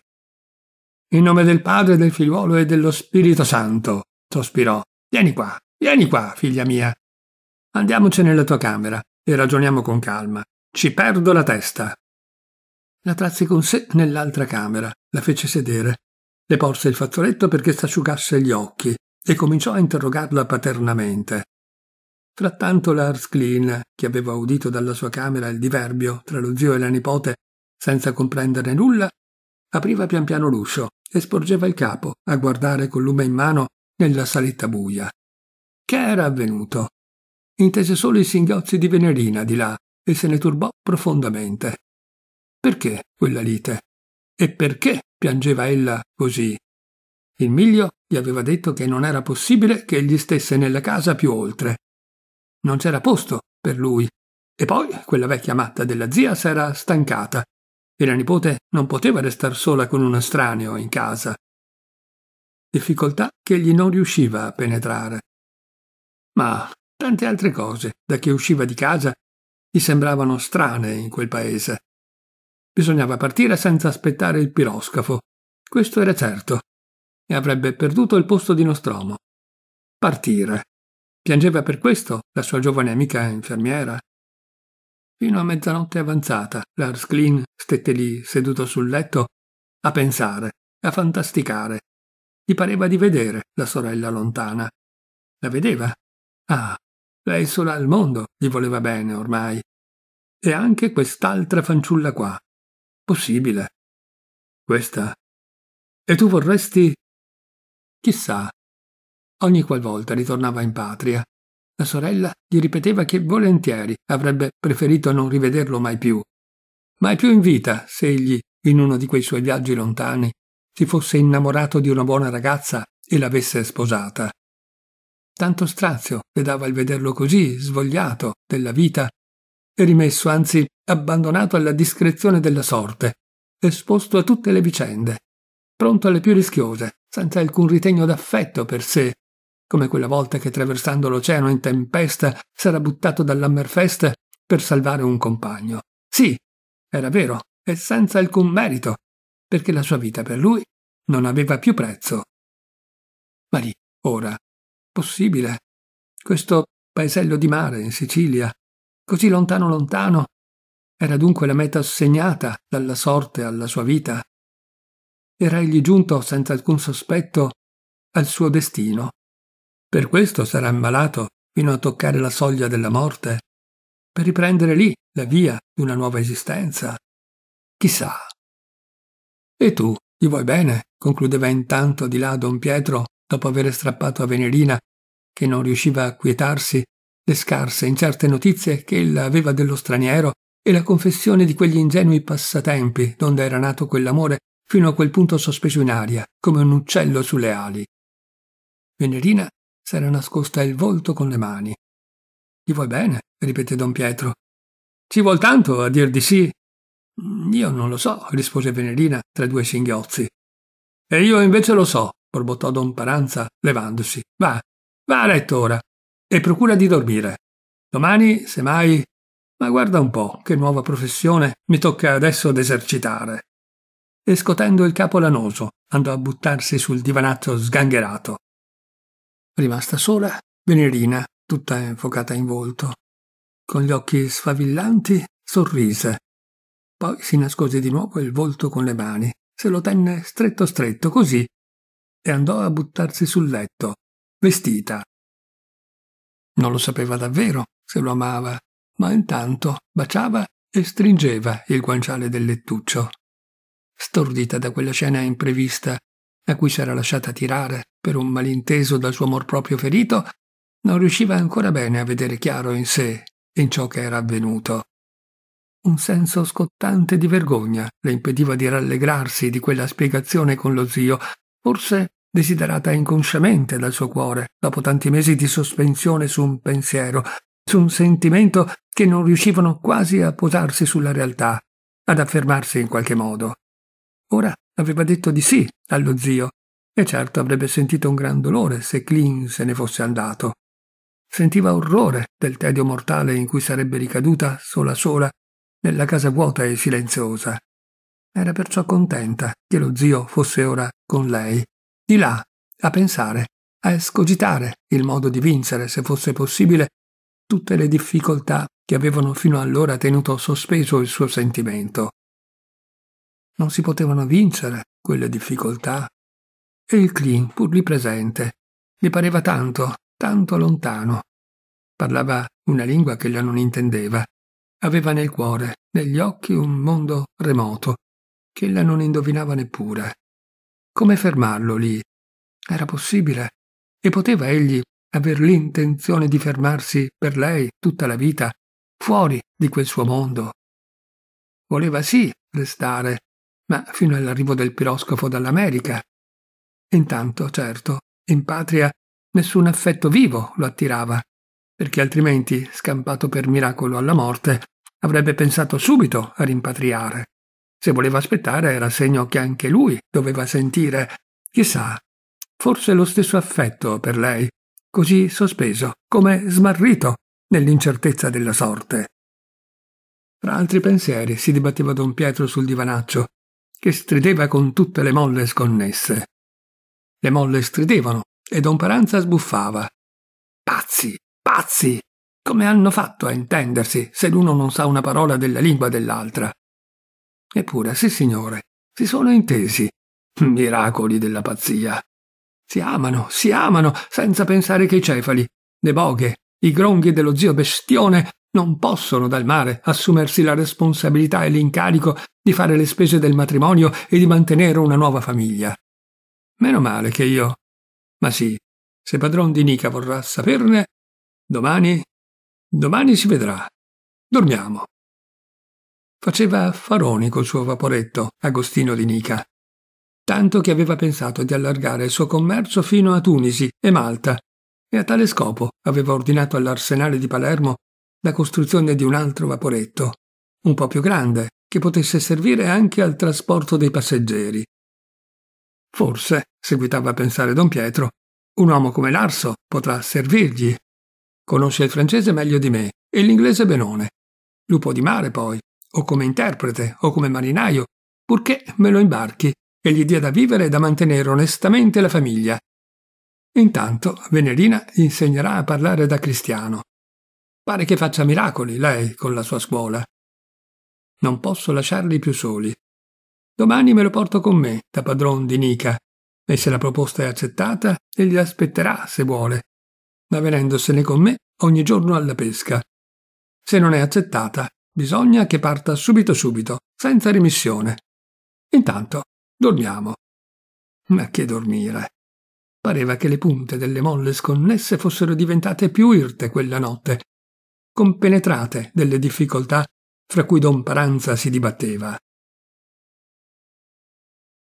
In nome del Padre, del Figliuolo e dello Spirito Santo, sospirò. Vieni qua, vieni qua, figlia mia. Andiamoci nella tua camera e ragioniamo con calma. Ci perdo la testa. La trasse con sé nell'altra camera, la fece sedere, le porse il fazzoletto perché s'asciugasse gli occhi e cominciò a interrogarla paternamente. Frattanto Lars Klein, che aveva udito dalla sua camera il diverbio tra lo zio e la nipote senza comprenderne nulla, apriva pian piano l'uscio e sporgeva il capo a guardare col lume in mano nella saletta buia. Che era avvenuto? Intese solo i singhiozzi di Venerina di là e se ne turbò profondamente. Perché quella lite? E perché piangeva ella così? Il miglio gli aveva detto che non era possibile che egli stesse nella casa più oltre. Non c'era posto per lui. E poi quella vecchia matta della zia s'era stancata e la nipote non poteva restar sola con un estraneo in casa. Difficoltà che egli non riusciva a penetrare. Ma tante altre cose da che usciva di casa gli sembravano strane in quel paese. Bisognava partire senza aspettare il piroscafo. Questo era certo. E avrebbe perduto il posto di Nostromo. Partire. Piangeva per questo la sua giovane amica infermiera. Fino a mezzanotte avanzata, Lars Klein stette lì, seduto sul letto, a pensare, a fantasticare. Gli pareva di vedere la sorella lontana. La vedeva? Ah, lei sola al mondo gli voleva bene ormai. E anche quest'altra fanciulla qua, Possibile. Questa. E tu vorresti... Chissà. Ogni qualvolta ritornava in patria, la sorella gli ripeteva che volentieri avrebbe preferito non rivederlo mai più. Mai più in vita se egli, in uno di quei suoi viaggi lontani, si fosse innamorato di una buona ragazza e l'avesse sposata. Tanto strazio le dava il vederlo così, svogliato, della vita e rimesso, anzi abbandonato alla discrezione della sorte, esposto a tutte le vicende, pronto alle più rischiose, senza alcun ritegno d'affetto per sé, come quella volta che attraversando l'oceano in tempesta s'era buttato dall'Hammerfest per salvare un compagno. Sì, era vero, e senza alcun merito, perché la sua vita per lui non aveva più prezzo. Ma lì, ora, possibile, questo paesello di mare in Sicilia, così lontano lontano. Era dunque la meta assegnata dalla sorte alla sua vita. Era egli giunto, senza alcun sospetto, al suo destino. Per questo sarà ammalato fino a toccare la soglia della morte, per riprendere lì la via di una nuova esistenza. Chissà. E tu, gli vuoi bene? concludeva intanto di là don Pietro, dopo aver strappato a Venerina, che non riusciva a quietarsi le scarse, incerte notizie che ella aveva dello straniero e la confessione di quegli ingenui passatempi donde era nato quell'amore fino a quel punto sospeso in aria, come un uccello sulle ali. Venerina s'era nascosta il volto con le mani. Gli vuoi bene? ripeté don Pietro. Ci vuol tanto a dir di sì. Io non lo so, rispose Venerina tra due singhiozzi. E io invece lo so, borbottò don Paranza levandosi. Va, va a letto ora, e procura di dormire. Domani, se mai... Ma guarda un po', che nuova professione mi tocca adesso ad esercitare. E scotendo il capo lanoso, andò a buttarsi sul divanazzo sgangherato. Rimasta sola, Venerina, tutta infocata in volto, con gli occhi sfavillanti, sorrise. Poi si nascose di nuovo il volto con le mani, se lo tenne stretto stretto così, e andò a buttarsi sul letto, vestita, non lo sapeva davvero se lo amava, ma intanto baciava e stringeva il guanciale del lettuccio. Stordita da quella scena imprevista a cui s'era lasciata tirare per un malinteso dal suo amor proprio ferito, non riusciva ancora bene a vedere chiaro in sé, in ciò che era avvenuto. Un senso scottante di vergogna le impediva di rallegrarsi di quella spiegazione con lo zio. Forse desiderata inconsciamente dal suo cuore, dopo tanti mesi di sospensione su un pensiero, su un sentimento che non riuscivano quasi a posarsi sulla realtà, ad affermarsi in qualche modo. Ora aveva detto di sì allo zio, e certo avrebbe sentito un gran dolore se Clin se ne fosse andato. Sentiva orrore del tedio mortale in cui sarebbe ricaduta sola sola nella casa vuota e silenziosa. Era perciò contenta che lo zio fosse ora con lei di là, a pensare, a escogitare il modo di vincere, se fosse possibile, tutte le difficoltà che avevano fino allora tenuto sospeso il suo sentimento. Non si potevano vincere quelle difficoltà. E il Clean, pur lì presente, gli pareva tanto, tanto lontano. Parlava una lingua che ella non intendeva. Aveva nel cuore, negli occhi, un mondo remoto, che ella non indovinava neppure. Come fermarlo lì? Era possibile? E poteva egli aver l'intenzione di fermarsi per lei tutta la vita, fuori di quel suo mondo? Voleva sì restare, ma fino all'arrivo del piroscafo dall'America. Intanto, certo, in patria nessun affetto vivo lo attirava, perché altrimenti, scampato per miracolo alla morte, avrebbe pensato subito a rimpatriare. Se voleva aspettare era segno che anche lui doveva sentire, chissà, forse lo stesso affetto per lei, così sospeso, come smarrito nell'incertezza della sorte. Tra altri pensieri si dibatteva don Pietro sul divanaccio, che strideva con tutte le molle sconnesse. Le molle stridevano e don Paranza sbuffava. Pazzi, pazzi! Come hanno fatto a intendersi se l'uno non sa una parola della lingua dell'altra? Eppure, sì signore, si sono intesi. Miracoli della pazzia. Si amano, si amano, senza pensare che i cefali, le boghe, i gronghi dello zio bestione non possono dal mare assumersi la responsabilità e l'incarico di fare le spese del matrimonio e di mantenere una nuova famiglia. Meno male che io. Ma sì, se padron di Nica vorrà saperne, domani. domani si vedrà. Dormiamo. Faceva affaroni col suo vaporetto, Agostino di Nica, tanto che aveva pensato di allargare il suo commercio fino a Tunisi e Malta, e a tale scopo aveva ordinato all'arsenale di Palermo la costruzione di un altro vaporetto, un po' più grande, che potesse servire anche al trasporto dei passeggeri. Forse, seguitava a pensare Don Pietro, un uomo come Larso potrà servirgli. Conosce il francese meglio di me e l'inglese benone. Lupo di mare, poi, o come interprete, o come marinaio, purché me lo imbarchi e gli dia da vivere e da mantenere onestamente la famiglia. Intanto Venerina insegnerà a parlare da cristiano. Pare che faccia miracoli lei con la sua scuola. Non posso lasciarli più soli. Domani me lo porto con me, da padron di Nica, e se la proposta è accettata, egli aspetterà, se vuole, ma venendosene con me ogni giorno alla pesca. Se non è accettata, Bisogna che parta subito subito, senza remissione. Intanto, dormiamo. Ma che dormire? Pareva che le punte delle molle sconnesse fossero diventate più irte quella notte, compenetrate delle difficoltà fra cui Don Paranza si dibatteva.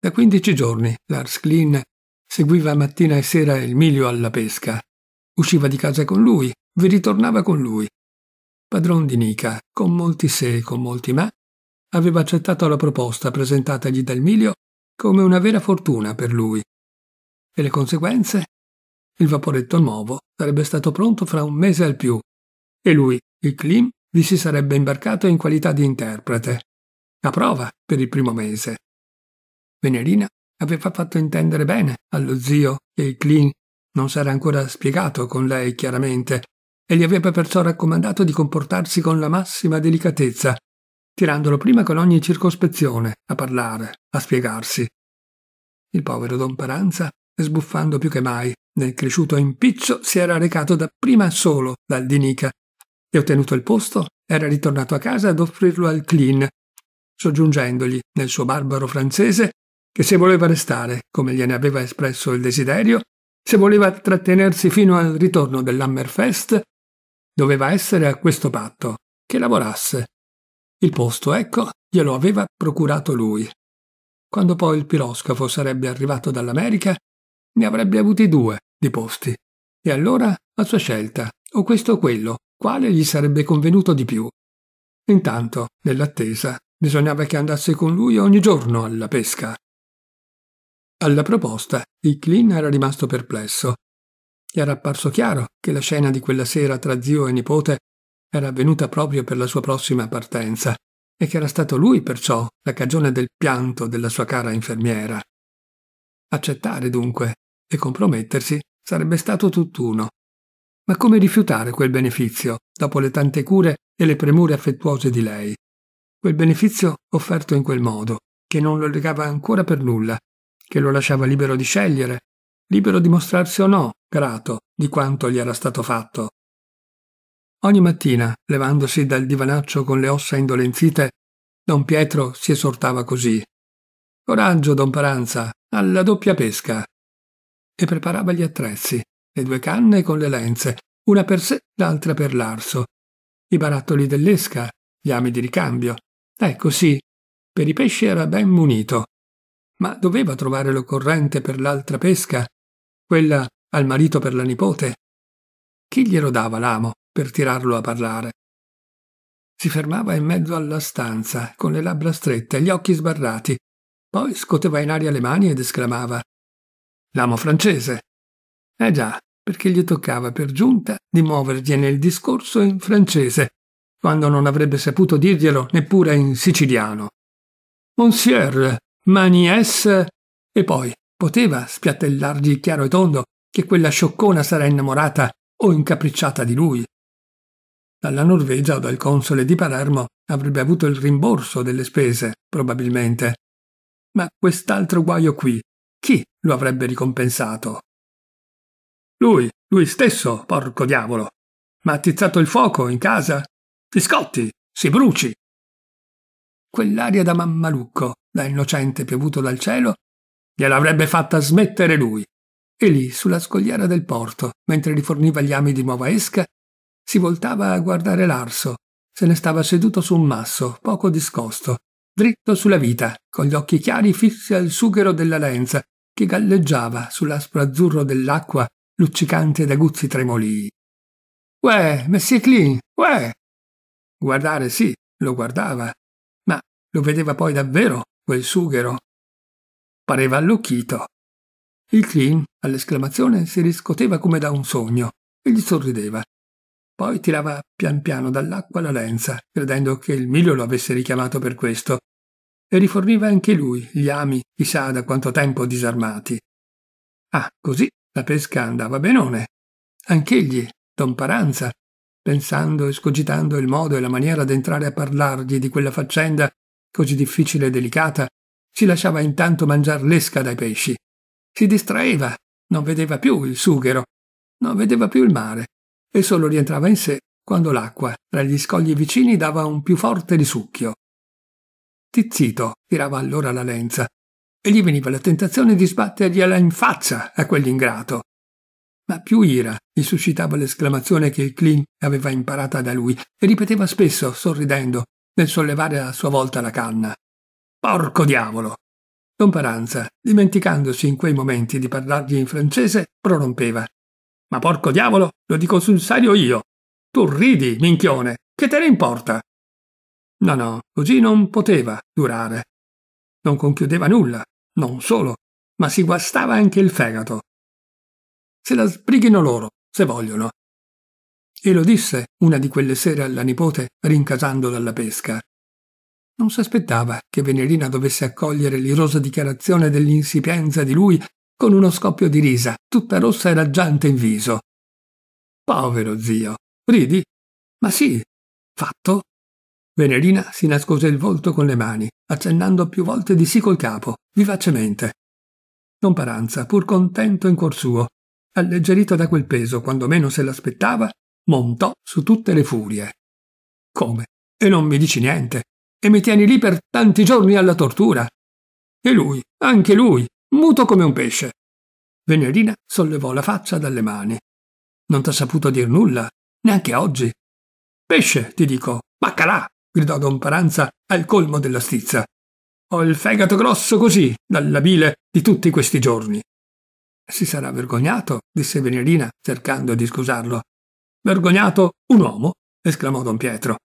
Da quindici giorni Lars Klein seguiva mattina e sera Emilio alla pesca. Usciva di casa con lui, vi ritornava con lui, padron di Nica, con molti se e con molti ma, aveva accettato la proposta presentatagli dal Milio come una vera fortuna per lui. E le conseguenze? Il vaporetto nuovo sarebbe stato pronto fra un mese al più e lui, il Klim, vi si sarebbe imbarcato in qualità di interprete. A prova per il primo mese. Venerina aveva fatto intendere bene allo zio che il Klim non s'era ancora spiegato con lei chiaramente e gli aveva perciò raccomandato di comportarsi con la massima delicatezza, tirandolo prima con ogni circospezione a parlare, a spiegarsi. Il povero don Paranza, sbuffando più che mai nel cresciuto impiccio, si era recato dapprima solo dal Di Nica e ottenuto il posto era ritornato a casa ad offrirlo al Clean, soggiungendogli nel suo barbaro francese che se voleva restare, come gliene aveva espresso il desiderio, se voleva trattenersi fino al ritorno dell'Hammerfest, doveva essere a questo patto, che lavorasse. Il posto, ecco, glielo aveva procurato lui. Quando poi il piroscafo sarebbe arrivato dall'America, ne avrebbe avuti due di posti. E allora a sua scelta, o questo o quello, quale gli sarebbe convenuto di più. Intanto, nell'attesa, bisognava che andasse con lui ogni giorno alla pesca. Alla proposta, il Clean era rimasto perplesso gli era apparso chiaro che la scena di quella sera tra zio e nipote era avvenuta proprio per la sua prossima partenza e che era stato lui perciò la cagione del pianto della sua cara infermiera. Accettare dunque e compromettersi sarebbe stato tutt'uno. Ma come rifiutare quel benefizio dopo le tante cure e le premure affettuose di lei? Quel benefizio offerto in quel modo, che non lo legava ancora per nulla, che lo lasciava libero di scegliere libero di mostrarsi o no grato di quanto gli era stato fatto. Ogni mattina, levandosi dal divanaccio con le ossa indolenzite, don Pietro si esortava così. Coraggio, don Paranza, alla doppia pesca. E preparava gli attrezzi, le due canne con le lenze, una per sé, l'altra per l'arso, i barattoli dell'esca, gli ami di ricambio. Ecco sì, per i pesci era ben munito, ma doveva trovare l'occorrente per l'altra pesca quella al marito per la nipote. Chi glielo dava l'amo per tirarlo a parlare? Si fermava in mezzo alla stanza, con le labbra strette, gli occhi sbarrati, poi scoteva in aria le mani ed esclamava L'amo francese. Eh già, perché gli toccava per giunta di muovergliene il discorso in francese, quando non avrebbe saputo dirglielo neppure in siciliano. Monsieur, ma nièce, e poi Poteva spiattellargli chiaro e tondo che quella scioccona sarà innamorata o incapricciata di lui. Dalla Norvegia o dal console di Palermo avrebbe avuto il rimborso delle spese, probabilmente. Ma quest'altro guaio qui, chi lo avrebbe ricompensato? Lui, lui stesso, porco diavolo. Ma ha attizzato il fuoco in casa? Biscotti, si bruci. Quell'aria da mammalucco, da innocente piovuto dal cielo, Gliel'avrebbe fatta smettere lui. E lì, sulla scogliera del porto, mentre riforniva gli ami di nuova esca, si voltava a guardare l'arso. Se ne stava seduto su un masso, poco discosto, dritto sulla vita, con gli occhi chiari fissi al sughero della lenza, che galleggiava sull'aspro azzurro dell'acqua, luccicante ed aguzzi tremolii. Uè, Messie Klein, uè! Guardare sì, lo guardava, ma lo vedeva poi davvero, quel sughero, Pareva allucchito. Il clean, all'esclamazione, si riscoteva come da un sogno e gli sorrideva. Poi tirava pian piano dall'acqua la lenza, credendo che il miglio lo avesse richiamato per questo, e riforniva anche lui gli ami, chissà da quanto tempo disarmati. Ah, così la pesca andava benone. Anch'egli, Don Paranza, pensando e scogitando il modo e la maniera d'entrare a parlargli di quella faccenda così difficile e delicata, si lasciava intanto mangiar l'esca dai pesci. Si distraeva, non vedeva più il sughero, non vedeva più il mare, e solo rientrava in sé quando l'acqua tra gli scogli vicini dava un più forte risucchio. Tizzito tirava allora la lenza e gli veniva la tentazione di sbattergliela in faccia a quell'ingrato. Ma più ira gli suscitava l'esclamazione che il Clin aveva imparata da lui e ripeteva spesso, sorridendo, nel sollevare a sua volta la canna. Porco diavolo! Don Paranza, dimenticandosi in quei momenti di parlargli in francese, prorompeva. Ma porco diavolo, lo dico sul serio io. Tu ridi, minchione, che te ne importa? No, no, così non poteva durare. Non conchiudeva nulla, non solo, ma si guastava anche il fegato. Se la sbrighino loro, se vogliono. E lo disse una di quelle sere alla nipote rincasando dalla pesca. Non si aspettava che Venerina dovesse accogliere l'irosa dichiarazione dell'insipienza di lui con uno scoppio di risa, tutta rossa e raggiante in viso. Povero zio, ridi? Ma sì, fatto? Venerina si nascose il volto con le mani, accennando più volte di sì col capo, vivacemente. Don Paranza, pur contento in cuor suo, alleggerito da quel peso quando meno se l'aspettava, montò su tutte le furie. Come? E non mi dici niente? e mi tieni lì per tanti giorni alla tortura. E lui, anche lui, muto come un pesce. Venerina sollevò la faccia dalle mani. Non t'ha saputo dir nulla, neanche oggi. Pesce, ti dico, baccalà! gridò don Paranza al colmo della stizza. Ho il fegato grosso così, dalla bile di tutti questi giorni. Si sarà vergognato, disse Venerina, cercando di scusarlo. Vergognato un uomo, esclamò don Pietro.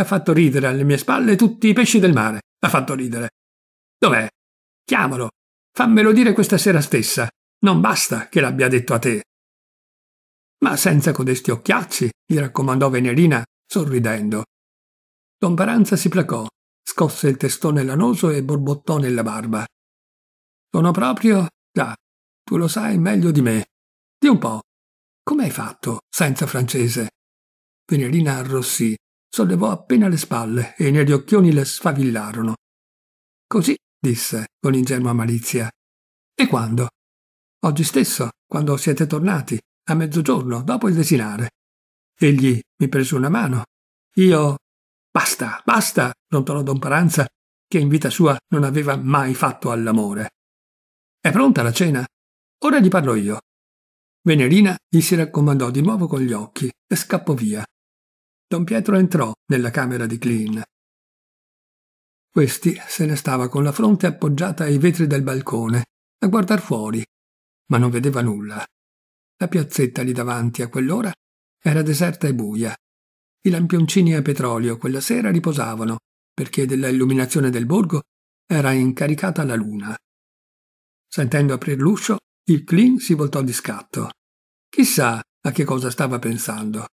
Ha fatto ridere alle mie spalle tutti i pesci del mare. Ha fatto ridere. Dov'è? Chiamalo. Fammelo dire questa sera stessa. Non basta che l'abbia detto a te. Ma senza codesti occhiacci, gli raccomandò Venerina, sorridendo. Don Paranza si placò, scosse il testone lanoso e borbottò nella barba. Sono proprio... già, tu lo sai meglio di me. Di un po'. Come hai fatto senza francese? Venerina arrossì, sollevò appena le spalle e i neri occhioni le sfavillarono. Così, disse con ingenua malizia. E quando? Oggi stesso, quando siete tornati, a mezzogiorno, dopo il desinare. Egli mi prese una mano. Io. Basta, basta, brontolò Don Paranza, che in vita sua non aveva mai fatto all'amore. È pronta la cena? Ora gli parlo io. Venerina gli si raccomandò di nuovo con gli occhi e scappò via, Don Pietro entrò nella camera di Clean. Questi se ne stava con la fronte appoggiata ai vetri del balcone, a guardar fuori, ma non vedeva nulla. La piazzetta lì davanti a quell'ora era deserta e buia. I lampioncini a petrolio quella sera riposavano, perché della illuminazione del borgo era incaricata la luna. Sentendo aprir l'uscio, il Clean si voltò di scatto. Chissà a che cosa stava pensando.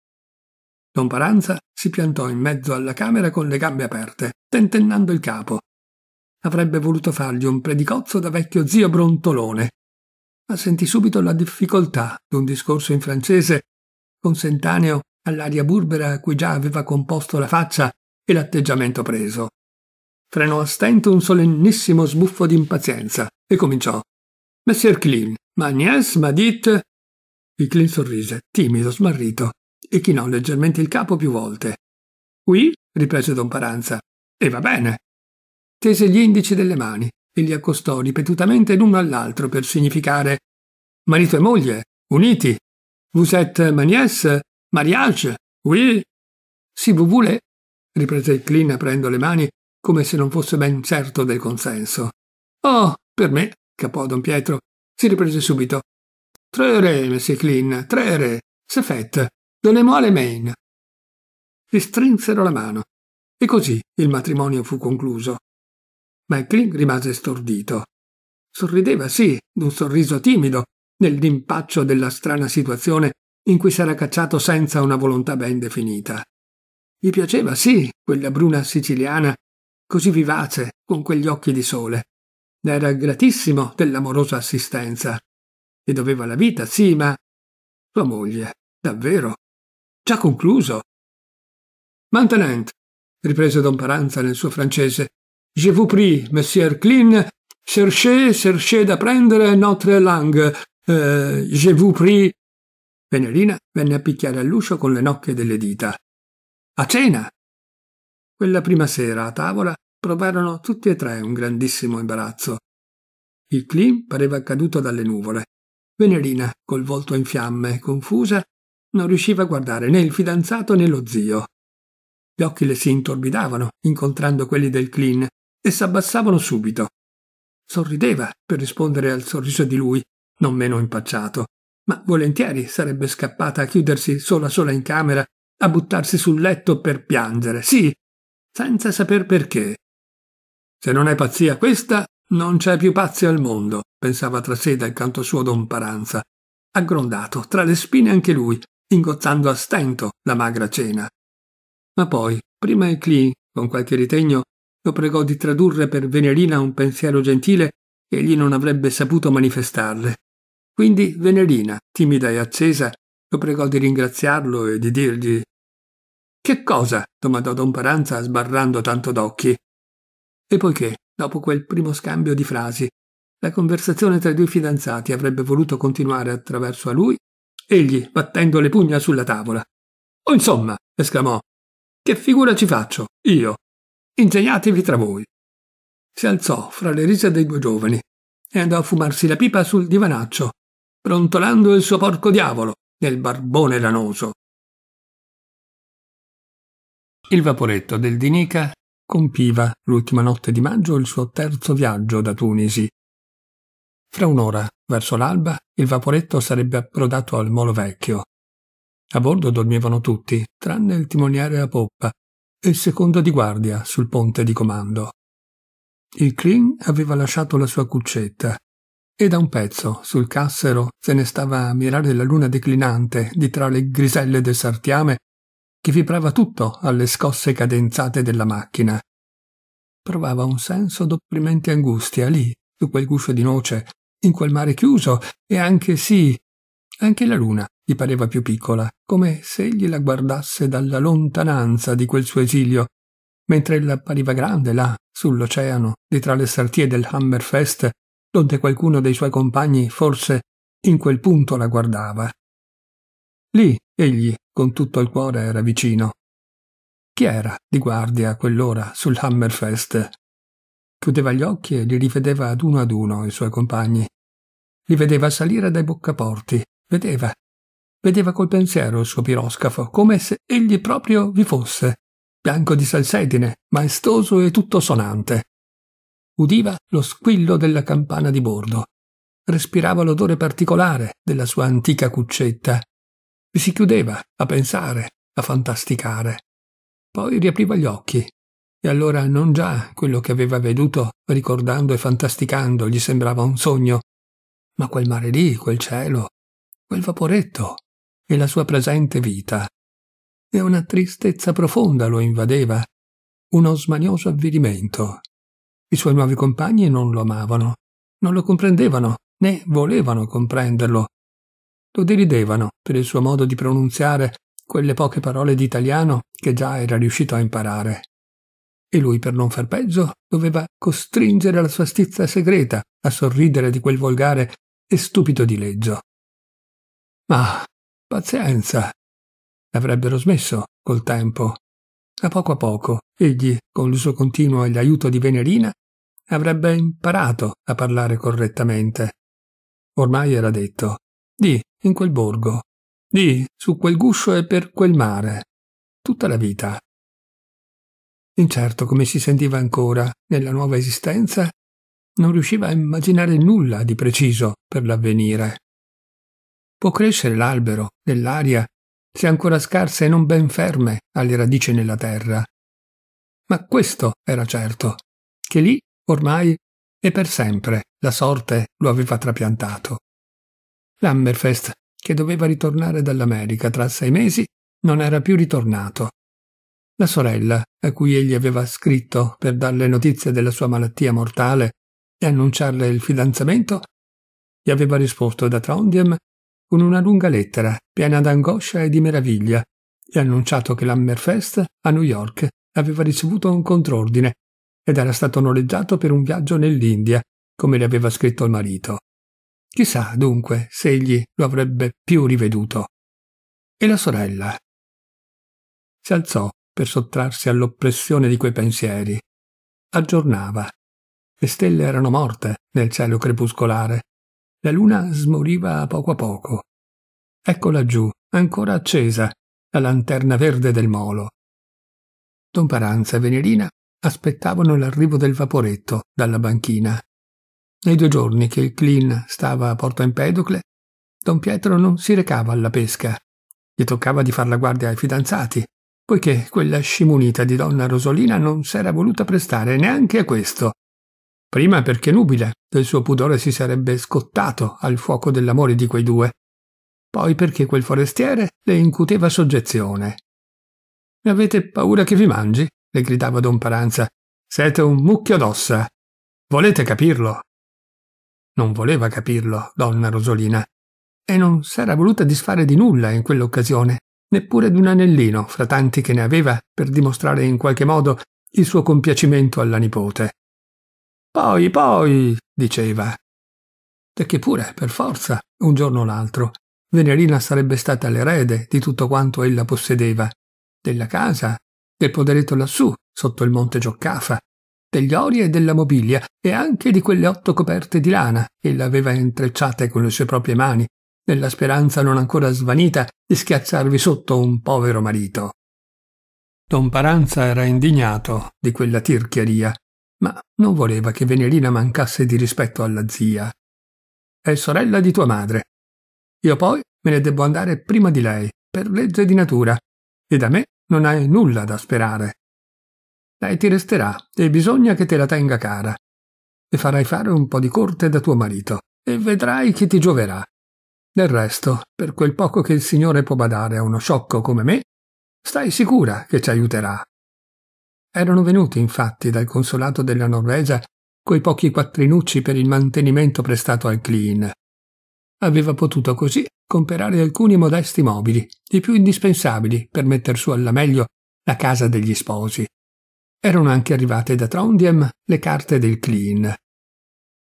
Don Paranza si piantò in mezzo alla camera con le gambe aperte, tentennando il capo. Avrebbe voluto fargli un predicozzo da vecchio zio brontolone, ma sentì subito la difficoltà di un discorso in francese consentaneo all'aria burbera a cui già aveva composto la faccia e l'atteggiamento preso. Frenò a stento un solennissimo sbuffo di impazienza e cominciò. Messer Klein, ma Agnès, ma dit... Il Klein sorrise, timido, smarrito, e chinò leggermente il capo più volte. Qui? riprese don Paranza. E va bene. Tese gli indici delle mani e li accostò ripetutamente l'uno all'altro per significare marito e moglie, uniti. Vous êtes manies, mariage, oui. Si vous voulez, riprese il Clin aprendo le mani come se non fosse ben certo del consenso. Oh, per me, capò don Pietro. Si riprese subito. Tre re, monsieur Clin, tre re, se fait. Don Emoale Main. Si strinsero la mano e così il matrimonio fu concluso. Michael rimase stordito. Sorrideva, sì, d'un sorriso timido, nel rimpaccio della strana situazione in cui s'era cacciato senza una volontà ben definita. Gli piaceva, sì, quella bruna siciliana, così vivace, con quegli occhi di sole. Era gratissimo dell'amorosa assistenza. E doveva la vita, sì, ma sua moglie, davvero, Già concluso. Maintenant, riprese don Paranza nel suo francese, je vous prie, monsieur Klein, cherchez, cherchez prendere notre langue. Euh, je vous prie. Venerina venne a picchiare all'uscio con le nocche delle dita. A cena! Quella prima sera a tavola provarono tutti e tre un grandissimo imbarazzo. Il Klein pareva caduto dalle nuvole. Venerina, col volto in fiamme, confusa, non riusciva a guardare né il fidanzato né lo zio. Gli occhi le si intorbidavano incontrando quelli del Clean e s'abbassavano subito. Sorrideva per rispondere al sorriso di lui, non meno impacciato, ma volentieri sarebbe scappata a chiudersi sola sola in camera, a buttarsi sul letto per piangere, sì, senza saper perché. Se non è pazzia questa, non c'è più pazzi al mondo, pensava tra sé dal canto suo don Paranza, aggrondato, tra le spine anche lui, ingozzando a stento la magra cena. Ma poi, prima il Eclì, con qualche ritegno, lo pregò di tradurre per Venerina un pensiero gentile che egli non avrebbe saputo manifestarle. Quindi Venerina, timida e accesa, lo pregò di ringraziarlo e di dirgli Che cosa? domandò Don Paranza sbarrando tanto d'occhi. E poiché, dopo quel primo scambio di frasi, la conversazione tra i due fidanzati avrebbe voluto continuare attraverso a lui, egli battendo le pugna sulla tavola. O oh, insomma, esclamò, che figura ci faccio, io? Ingegnatevi tra voi. Si alzò fra le risa dei due giovani e andò a fumarsi la pipa sul divanaccio, brontolando il suo porco diavolo nel barbone lanoso. Il vaporetto del Dinica compiva l'ultima notte di maggio il suo terzo viaggio da Tunisi fra un'ora, verso l'alba, il vaporetto sarebbe approdato al molo vecchio. A bordo dormivano tutti, tranne il timoniere a poppa e il secondo di guardia sul ponte di comando. Il Crin aveva lasciato la sua cuccetta e da un pezzo, sul cassero, se ne stava a mirare la luna declinante di tra le griselle del sartiame che vibrava tutto alle scosse cadenzate della macchina. Provava un senso d'opprimente angustia lì, su quel guscio di noce, in quel mare chiuso, e anche sì, anche la luna gli pareva più piccola, come se egli la guardasse dalla lontananza di quel suo esilio, mentre ella appariva grande là, sull'oceano, di tra le sartie del Hammerfest, dove qualcuno dei suoi compagni forse in quel punto la guardava. Lì egli, con tutto il cuore, era vicino. Chi era di guardia a quell'ora sul Hammerfest? Chiudeva gli occhi e li rivedeva ad uno ad uno i suoi compagni, li vedeva salire dai boccaporti, vedeva, vedeva col pensiero il suo piroscafo, come se egli proprio vi fosse, bianco di salsedine, maestoso e tutto sonante. Udiva lo squillo della campana di bordo. Respirava l'odore particolare della sua antica cuccetta. Vi si chiudeva a pensare, a fantasticare. Poi riapriva gli occhi. E allora non già quello che aveva veduto, ricordando e fantasticando, gli sembrava un sogno, ma quel mare lì, quel cielo, quel vaporetto e la sua presente vita. E una tristezza profonda lo invadeva, uno smanioso avvilimento. I suoi nuovi compagni non lo amavano, non lo comprendevano, né volevano comprenderlo. Lo deridevano per il suo modo di pronunziare quelle poche parole di italiano che già era riuscito a imparare. E lui, per non far peggio, doveva costringere la sua stizza segreta a sorridere di quel volgare e stupido dileggio. Ma pazienza. L'avrebbero smesso col tempo. A poco a poco, egli, con l'uso continuo e l'aiuto di Venerina, avrebbe imparato a parlare correttamente. Ormai era detto, di in quel borgo, di su quel guscio e per quel mare, tutta la vita. Incerto come si sentiva ancora nella nuova esistenza non riusciva a immaginare nulla di preciso per l'avvenire. Può crescere l'albero, nell'aria, se ancora scarse e non ben ferme alle radici nella terra. Ma questo era certo, che lì, ormai, e per sempre, la sorte lo aveva trapiantato. L'Hammerfest, che doveva ritornare dall'America tra sei mesi, non era più ritornato. La sorella, a cui egli aveva scritto per darle notizie della sua malattia mortale, e annunciarle il fidanzamento? Gli aveva risposto da Trondheim con una lunga lettera piena d'angoscia e di meraviglia e annunciato che l'Hammerfest a New York aveva ricevuto un contrordine ed era stato noleggiato per un viaggio nell'India, come le aveva scritto il marito. Chissà, dunque, se egli lo avrebbe più riveduto. E la sorella? Si alzò per sottrarsi all'oppressione di quei pensieri. Aggiornava le stelle erano morte nel cielo crepuscolare. La luna smoriva a poco a poco. Ecco laggiù, ancora accesa, la lanterna verde del molo. Don Paranza e Venerina aspettavano l'arrivo del vaporetto dalla banchina. Nei due giorni che il Clin stava a Porto Empedocle, Don Pietro non si recava alla pesca. Gli toccava di far la guardia ai fidanzati, poiché quella scimunita di donna Rosolina non s'era voluta prestare neanche a questo prima perché nubile del suo pudore si sarebbe scottato al fuoco dell'amore di quei due, poi perché quel forestiere le incuteva soggezione. Avete paura che vi mangi? le gridava don Paranza. Siete un mucchio d'ossa. Volete capirlo? Non voleva capirlo, donna Rosolina, e non s'era voluta disfare di nulla in quell'occasione, neppure d'un anellino fra tanti che ne aveva per dimostrare in qualche modo il suo compiacimento alla nipote. Poi, poi, diceva. Perché pure, per forza, un giorno o l'altro, Venerina sarebbe stata l'erede di tutto quanto ella possedeva, della casa, del poderetto lassù, sotto il monte Gioccafa, degli ori e della mobilia, e anche di quelle otto coperte di lana ella aveva intrecciate con le sue proprie mani, nella speranza non ancora svanita di schiacciarvi sotto un povero marito. Don Paranza era indignato di quella tirchieria ma non voleva che Venerina mancasse di rispetto alla zia. È sorella di tua madre. Io poi me ne debbo andare prima di lei, per legge di natura, e da me non hai nulla da sperare. Lei ti resterà e bisogna che te la tenga cara. E farai fare un po' di corte da tuo marito, e vedrai che ti gioverà. Del resto, per quel poco che il Signore può badare a uno sciocco come me, stai sicura che ci aiuterà. Erano venuti infatti dal consolato della Norvegia quei pochi quattrinucci per il mantenimento prestato al Clean. Aveva potuto così comprare alcuni modesti mobili, i più indispensabili per metter su alla meglio la casa degli sposi. Erano anche arrivate da Trondheim le carte del Clean.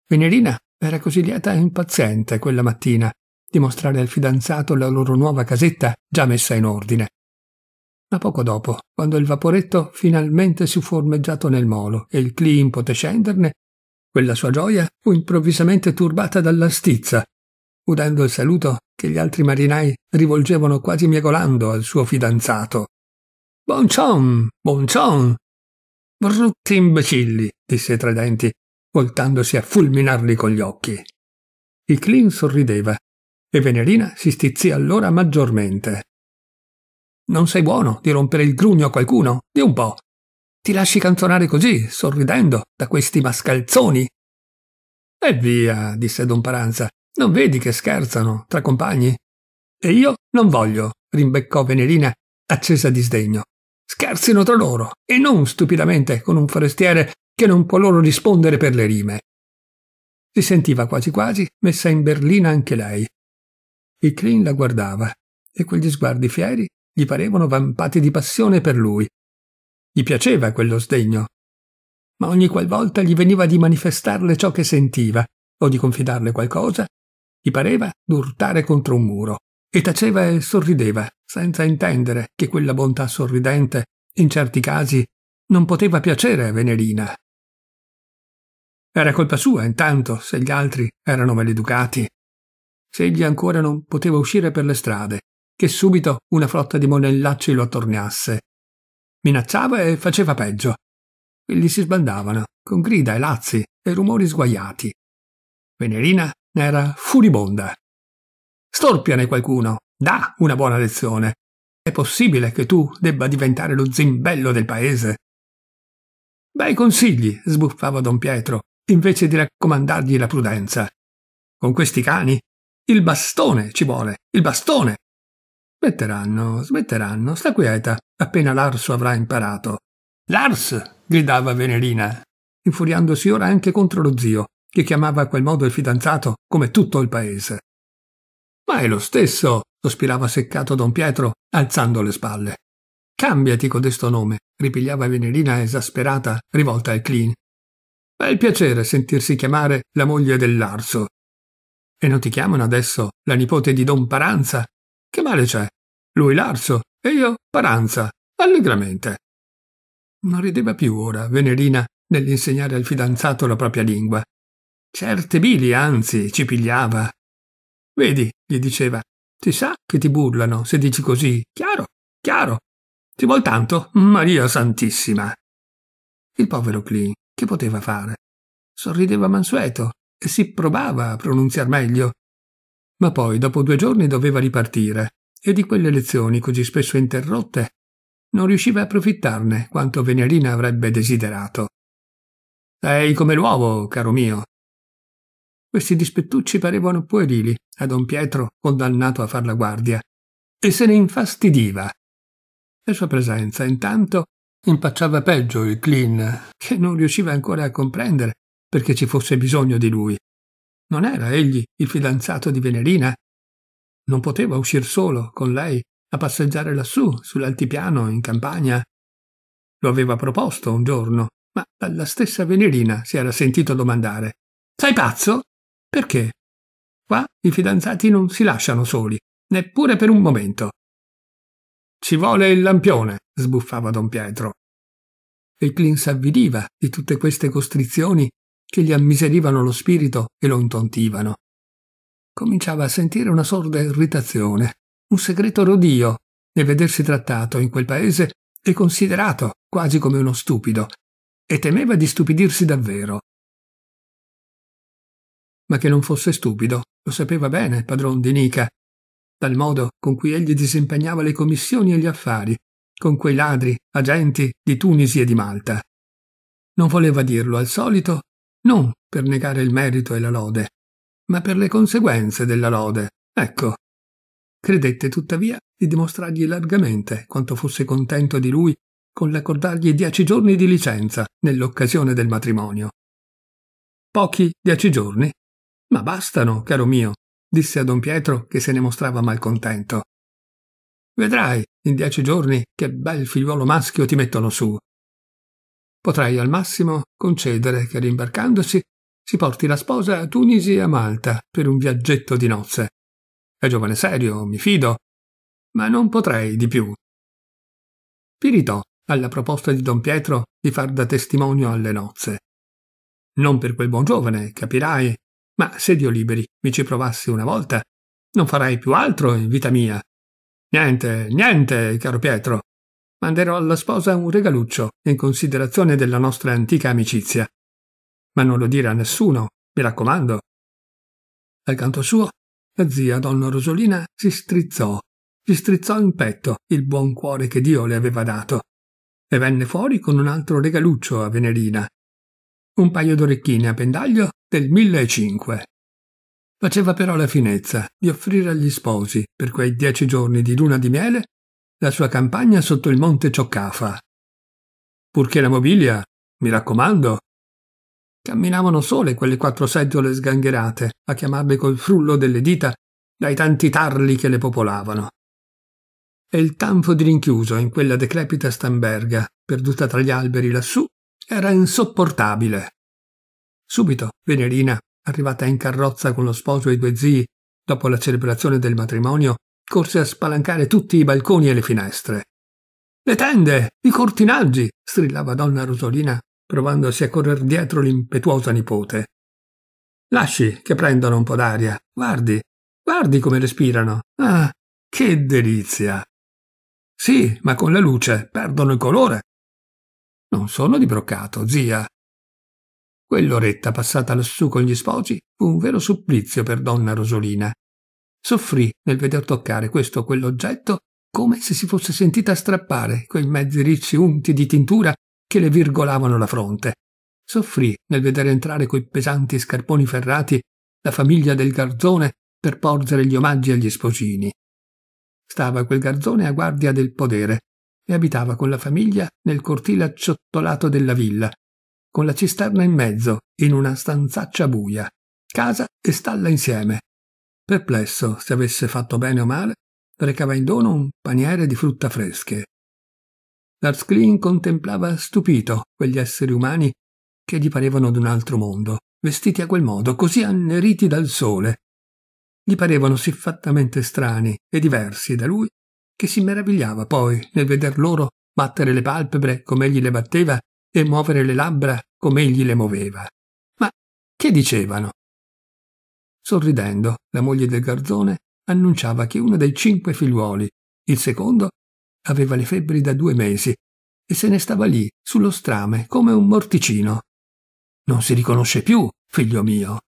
Venerina era così lieta e impaziente quella mattina di mostrare al fidanzato la loro nuova casetta già messa in ordine. Ma poco dopo, quando il vaporetto finalmente si fu ormeggiato nel molo e il Clean poté scenderne, quella sua gioia fu improvvisamente turbata dalla stizza, udendo il saluto che gli altri marinai rivolgevano quasi miegolando al suo fidanzato. Boncion, boncion! Brutti imbecilli, disse tra i denti, voltandosi a fulminarli con gli occhi. Il Clean sorrideva e Venerina si stizzì allora maggiormente. Non sei buono di rompere il grugno a qualcuno, di un po'. Ti lasci canzonare così, sorridendo, da questi mascalzoni. E via, disse Don Paranza, non vedi che scherzano tra compagni? E io non voglio, rimbeccò Venerina, accesa di sdegno. Scherzino tra loro, e non stupidamente con un forestiere che non può loro rispondere per le rime. Si sentiva quasi quasi messa in berlina anche lei. Il Crin la guardava, e quegli sguardi fieri gli parevano vampati di passione per lui. Gli piaceva quello sdegno, ma ogni qualvolta gli veniva di manifestarle ciò che sentiva o di confidarle qualcosa, gli pareva d'urtare contro un muro e taceva e sorrideva senza intendere che quella bontà sorridente, in certi casi, non poteva piacere a Venerina. Era colpa sua, intanto, se gli altri erano maleducati. Se egli ancora non poteva uscire per le strade, che subito una flotta di monellacci lo attorniasse. Minacciava e faceva peggio. Quelli si sbandavano, con grida e lazzi e rumori sguaiati. Venerina ne era furibonda. Storpiane qualcuno, dà una buona lezione. È possibile che tu debba diventare lo zimbello del paese. Bei consigli, sbuffava don Pietro, invece di raccomandargli la prudenza. Con questi cani il bastone ci vuole, il bastone! Smetteranno, smetteranno, sta quieta, appena Lars avrà imparato. Lars! gridava Venerina, infuriandosi ora anche contro lo zio, che chiamava a quel modo il fidanzato come tutto il paese. Ma è lo stesso, sospirava seccato don Pietro, alzando le spalle. Cambiati codesto nome, ripigliava Venerina esasperata, rivolta al clean. Bel piacere sentirsi chiamare la moglie dell'arso. E non ti chiamano adesso la nipote di don Paranza che male c'è? Lui Larso e io Paranza, allegramente. Non rideva più ora Venerina nell'insegnare al fidanzato la propria lingua. Certe bili, anzi, ci pigliava. Vedi, gli diceva, ti sa che ti burlano se dici così, chiaro, chiaro. Ti vuol tanto, Maria Santissima. Il povero Clean, che poteva fare? Sorrideva mansueto e si provava a pronunziar meglio ma poi, dopo due giorni, doveva ripartire e di quelle lezioni così spesso interrotte non riusciva a approfittarne quanto Venerina avrebbe desiderato. Sei come l'uovo, caro mio. Questi dispettucci parevano puerili a don Pietro, condannato a far la guardia, e se ne infastidiva. La sua presenza, intanto, impacciava peggio il Clean, che non riusciva ancora a comprendere perché ci fosse bisogno di lui. Non era egli il fidanzato di Venerina? Non poteva uscir solo con lei a passeggiare lassù, sull'altipiano, in campagna. Lo aveva proposto un giorno, ma dalla stessa Venerina si era sentito domandare: Sei pazzo? Perché? Qua i fidanzati non si lasciano soli, neppure per un momento. Ci vuole il lampione, sbuffava don Pietro. E Clin s'avvidiva di tutte queste costrizioni che gli ammiserivano lo spirito e lo intontivano. Cominciava a sentire una sorda irritazione, un segreto rodio nel vedersi trattato in quel paese e considerato quasi come uno stupido, e temeva di stupidirsi davvero. Ma che non fosse stupido, lo sapeva bene il padron di Nica, dal modo con cui egli disimpegnava le commissioni e gli affari, con quei ladri, agenti di Tunisi e di Malta. Non voleva dirlo al solito non per negare il merito e la lode, ma per le conseguenze della lode. Ecco. Credette tuttavia di dimostrargli largamente quanto fosse contento di lui con l'accordargli dieci giorni di licenza nell'occasione del matrimonio. Pochi dieci giorni? Ma bastano, caro mio, disse a don Pietro che se ne mostrava malcontento. Vedrai, in dieci giorni, che bel figliuolo maschio ti mettono su. Potrai al massimo concedere che rimbarcandosi si porti la sposa a Tunisi e a Malta per un viaggetto di nozze. È giovane serio, mi fido, ma non potrei di più. Piritò alla proposta di Don Pietro di far da testimonio alle nozze. Non per quel buon giovane, capirai, ma se Dio liberi mi ci provassi una volta, non farai più altro in vita mia. Niente, niente, caro Pietro, manderò alla sposa un regaluccio in considerazione della nostra antica amicizia. Ma non lo dire a nessuno, mi raccomando. Al canto suo, la zia donna Rosolina si strizzò, si strizzò in petto il buon cuore che Dio le aveva dato, e venne fuori con un altro regaluccio a Venerina. Un paio d'orecchini a pendaglio del 1005. Faceva però la finezza di offrire agli sposi, per quei dieci giorni di luna di miele, la sua campagna sotto il monte Cioccafa. Purché la mobilia, mi raccomando. Camminavano sole quelle quattro seggiole sgangherate, a chiamarle col frullo delle dita, dai tanti tarli che le popolavano. E il tanfo di rinchiuso in quella decrepita stamberga, perduta tra gli alberi lassù, era insopportabile. Subito Venerina, arrivata in carrozza con lo sposo e i due zii, dopo la celebrazione del matrimonio, corse a spalancare tutti i balconi e le finestre. Le tende, i cortinaggi, strillava donna Rosolina, provandosi a correr dietro l'impetuosa nipote. Lasci che prendano un po' d'aria, guardi, guardi come respirano. Ah, che delizia! Sì, ma con la luce perdono il colore. Non sono di broccato, zia. Quell'oretta passata lassù con gli sposi fu un vero supplizio per donna Rosolina, soffrì nel veder toccare questo o quell'oggetto come se si fosse sentita strappare quei mezzi ricci unti di tintura che le virgolavano la fronte. Soffrì nel vedere entrare coi pesanti scarponi ferrati la famiglia del garzone per porgere gli omaggi agli sposini. Stava quel garzone a guardia del podere e abitava con la famiglia nel cortile acciottolato della villa, con la cisterna in mezzo, in una stanzaccia buia, casa e stalla insieme, Perplesso se avesse fatto bene o male, recava in dono un paniere di frutta fresche. Lars Green contemplava stupito quegli esseri umani che gli parevano d'un altro mondo, vestiti a quel modo, così anneriti dal sole. Gli parevano siffattamente strani e diversi da lui che si meravigliava poi nel veder loro battere le palpebre come egli le batteva e muovere le labbra come egli le muoveva. Ma che dicevano? Sorridendo, la moglie del garzone annunciava che uno dei cinque figliuoli, il secondo, aveva le febbri da due mesi e se ne stava lì, sullo strame, come un morticino. Non si riconosce più, figlio mio.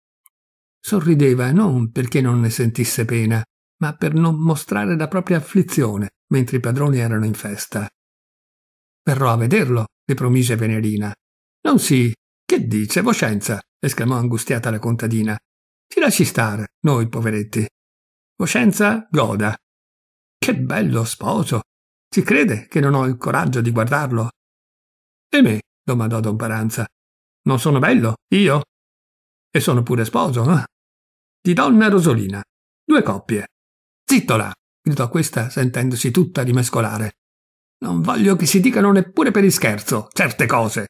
Sorrideva non perché non ne sentisse pena, ma per non mostrare la propria afflizione mentre i padroni erano in festa. Verrò a vederlo, le promise Venerina. Non sì, che dice, Vocenza? esclamò angustiata la contadina. Ci lasci stare, noi poveretti. Coscienza goda. Che bello sposo! Si crede che non ho il coraggio di guardarlo? E me? domandò Don Paranza. Non sono bello, io? E sono pure sposo, eh? Di donna Rosolina. Due coppie. Zittola! gridò questa sentendosi tutta rimescolare. Non voglio che si dicano neppure per il scherzo certe cose.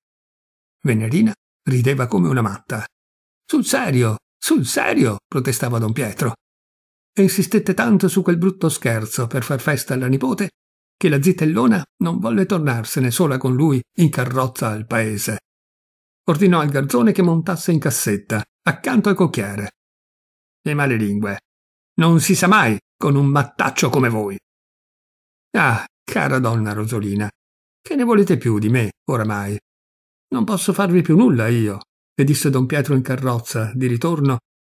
Venerina rideva come una matta. Sul serio, sul serio? protestava don Pietro. E insistette tanto su quel brutto scherzo per far festa alla nipote che la zitellona non volle tornarsene sola con lui in carrozza al paese. Ordinò al garzone che montasse in cassetta, accanto al cocchiere. Le male lingue. Non si sa mai con un mattaccio come voi. Ah, cara donna Rosolina, che ne volete più di me oramai? Non posso farvi più nulla io le disse don Pietro in carrozza, di ritorno,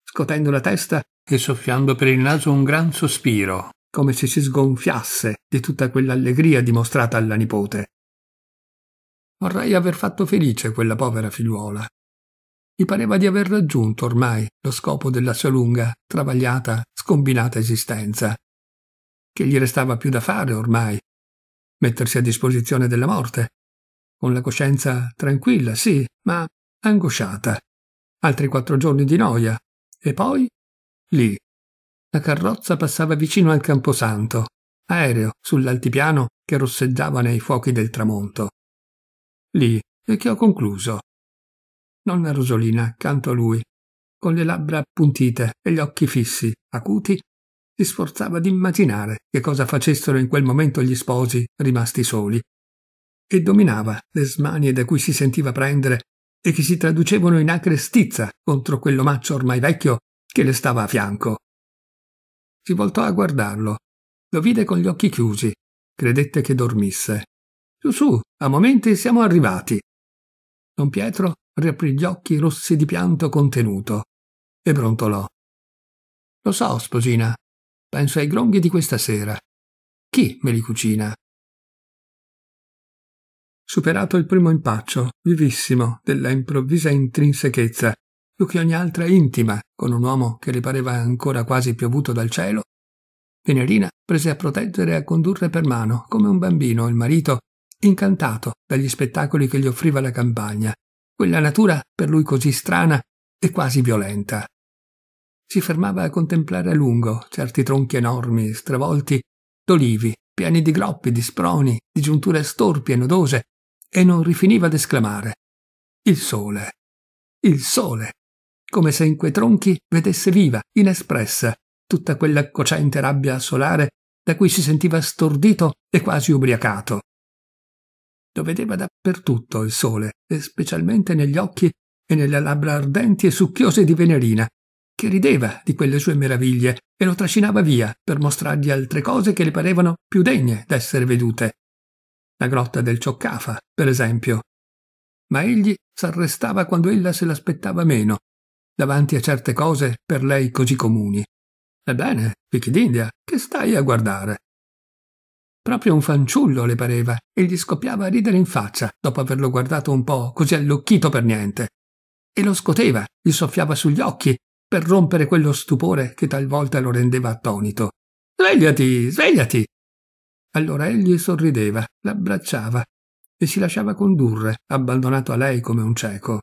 scotendo la testa e soffiando per il naso un gran sospiro, come se si sgonfiasse di tutta quell'allegria dimostrata alla nipote. Vorrei aver fatto felice quella povera figliuola. Mi pareva di aver raggiunto ormai lo scopo della sua lunga, travagliata, scombinata esistenza. Che gli restava più da fare ormai? Mettersi a disposizione della morte, con la coscienza tranquilla, sì, ma angosciata. Altri quattro giorni di noia. E poi? Lì. La carrozza passava vicino al camposanto, aereo, sull'altipiano che rosseggiava nei fuochi del tramonto. Lì, e che ho concluso. Nonna Rosolina, accanto a lui, con le labbra appuntite e gli occhi fissi, acuti, si sforzava di immaginare che cosa facessero in quel momento gli sposi rimasti soli e dominava le smanie da cui si sentiva prendere e che si traducevano in acre stizza contro quell'omaccio ormai vecchio che le stava a fianco. Si voltò a guardarlo. Lo vide con gli occhi chiusi. Credette che dormisse. Su su, a momenti siamo arrivati. Don Pietro riaprì gli occhi rossi di pianto contenuto e brontolò. Lo so, sposina. Penso ai gronghi di questa sera. Chi me li cucina? Superato il primo impaccio, vivissimo, della improvvisa intrinsechezza, più che ogni altra intima, con un uomo che le pareva ancora quasi piovuto dal cielo, Venerina prese a proteggere e a condurre per mano, come un bambino, il marito, incantato dagli spettacoli che gli offriva la campagna, quella natura per lui così strana e quasi violenta. Si fermava a contemplare a lungo certi tronchi enormi, stravolti, d'olivi, pieni di groppi, di sproni, di giunture storpie e nodose, e non rifiniva d'esclamare. Il sole. Il sole. Come se in quei tronchi vedesse viva, inespressa, tutta quella cocente rabbia solare da cui si sentiva stordito e quasi ubriacato. Lo vedeva dappertutto il sole, e specialmente negli occhi e nelle labbra ardenti e succhiose di Venerina, che rideva di quelle sue meraviglie e lo trascinava via per mostrargli altre cose che le parevano più degne d'essere vedute la grotta del Cioccafa, per esempio. Ma egli s'arrestava quando ella se l'aspettava meno, davanti a certe cose per lei così comuni. Ebbene, d'India, che stai a guardare? Proprio un fanciullo le pareva e gli scoppiava a ridere in faccia dopo averlo guardato un po' così allocchito per niente. E lo scoteva, gli soffiava sugli occhi per rompere quello stupore che talvolta lo rendeva attonito. Svegliati, svegliati! Allora egli sorrideva, l'abbracciava e si lasciava condurre, abbandonato a lei come un cieco.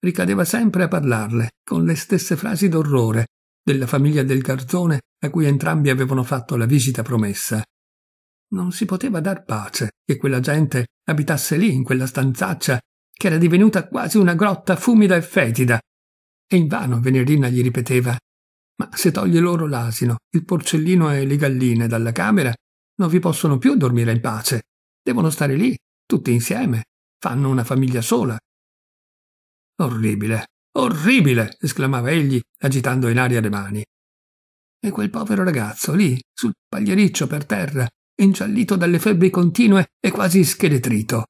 Ricadeva sempre a parlarle, con le stesse frasi d'orrore, della famiglia del garzone a cui entrambi avevano fatto la visita promessa. Non si poteva dar pace che quella gente abitasse lì, in quella stanzaccia, che era divenuta quasi una grotta fumida e fetida. E invano Venerina gli ripeteva: Ma se togli loro l'asino, il porcellino e le galline dalla camera, non vi possono più dormire in pace. Devono stare lì, tutti insieme. Fanno una famiglia sola. Orribile, orribile! esclamava egli, agitando in aria le mani. E quel povero ragazzo lì, sul pagliericcio per terra, inciallito dalle febbri continue e quasi scheletrito.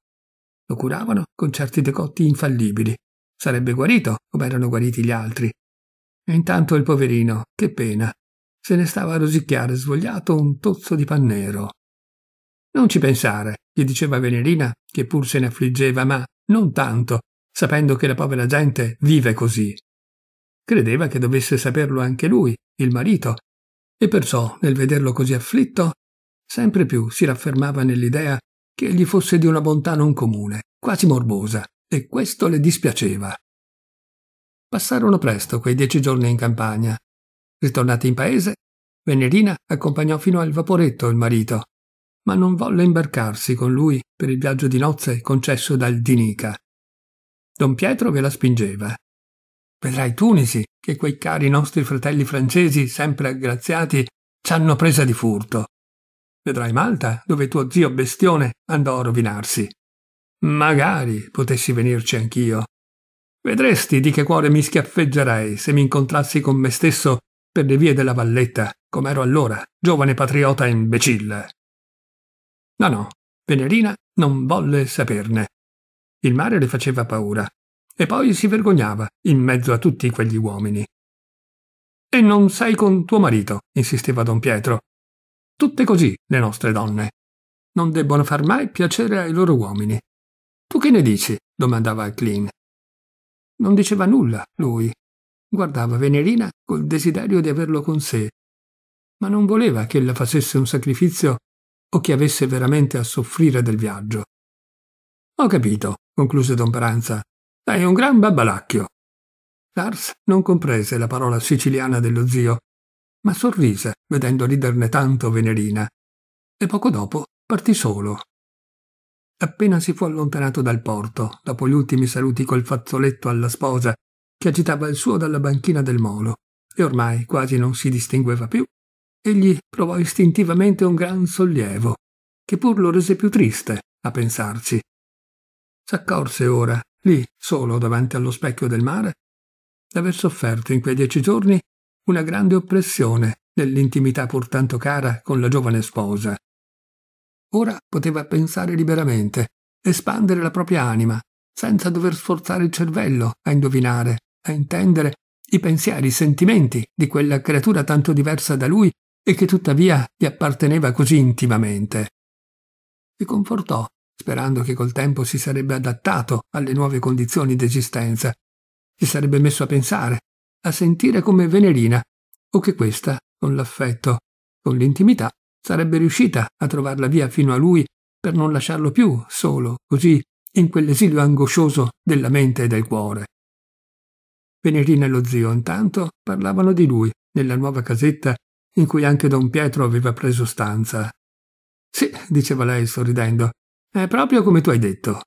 Lo curavano con certi decotti infallibili. Sarebbe guarito, come erano guariti gli altri. E intanto il poverino, che pena, se ne stava a rosicchiare svogliato un tozzo di pan nero. Non ci pensare, gli diceva Venerina, che pur se ne affliggeva, ma non tanto, sapendo che la povera gente vive così. Credeva che dovesse saperlo anche lui, il marito, e perciò, nel vederlo così afflitto, sempre più si raffermava nell'idea che egli fosse di una bontà non comune, quasi morbosa, e questo le dispiaceva. Passarono presto quei dieci giorni in campagna, Ritornati in paese, Venerina accompagnò fino al vaporetto il marito, ma non volle imbarcarsi con lui per il viaggio di nozze concesso dal Dinica. Don Pietro ve la spingeva. Vedrai Tunisi che quei cari nostri fratelli francesi, sempre aggraziati, ci hanno presa di furto. Vedrai Malta, dove tuo zio bestione andò a rovinarsi. Magari potessi venirci anch'io. Vedresti di che cuore mi schiaffeggerei se mi incontrassi con me stesso per le vie della valletta, come ero allora, giovane patriota imbecille. No, no, Venerina non volle saperne. Il mare le faceva paura, e poi si vergognava in mezzo a tutti quegli uomini. E non sei con tuo marito, insisteva don Pietro. Tutte così le nostre donne. Non debbono far mai piacere ai loro uomini. Tu che ne dici? domandava Clean. Non diceva nulla, lui, Guardava Venerina col desiderio di averlo con sé, ma non voleva che ella facesse un sacrificio o che avesse veramente a soffrire del viaggio. Ho capito, concluse Don Paranza. Sei un gran babbalacchio. Lars non comprese la parola siciliana dello zio, ma sorrise vedendo riderne tanto Venerina. E poco dopo partì solo. Appena si fu allontanato dal porto, dopo gli ultimi saluti col fazzoletto alla sposa che agitava il suo dalla banchina del molo e ormai quasi non si distingueva più, egli provò istintivamente un gran sollievo, che pur lo rese più triste a pensarci. S'accorse ora, lì, solo davanti allo specchio del mare, d'aver sofferto in quei dieci giorni una grande oppressione nell'intimità pur tanto cara con la giovane sposa. Ora poteva pensare liberamente, espandere la propria anima, senza dover sforzare il cervello a indovinare a intendere i pensieri, i sentimenti di quella creatura tanto diversa da lui e che tuttavia gli apparteneva così intimamente. Si confortò, sperando che col tempo si sarebbe adattato alle nuove condizioni d'esistenza, si sarebbe messo a pensare, a sentire come Venerina, o che questa, con l'affetto, con l'intimità, sarebbe riuscita a trovar la via fino a lui per non lasciarlo più solo, così, in quell'esilio angoscioso della mente e del cuore. Venerina e lo zio intanto parlavano di lui nella nuova casetta in cui anche don Pietro aveva preso stanza. Sì, diceva lei sorridendo, è proprio come tu hai detto.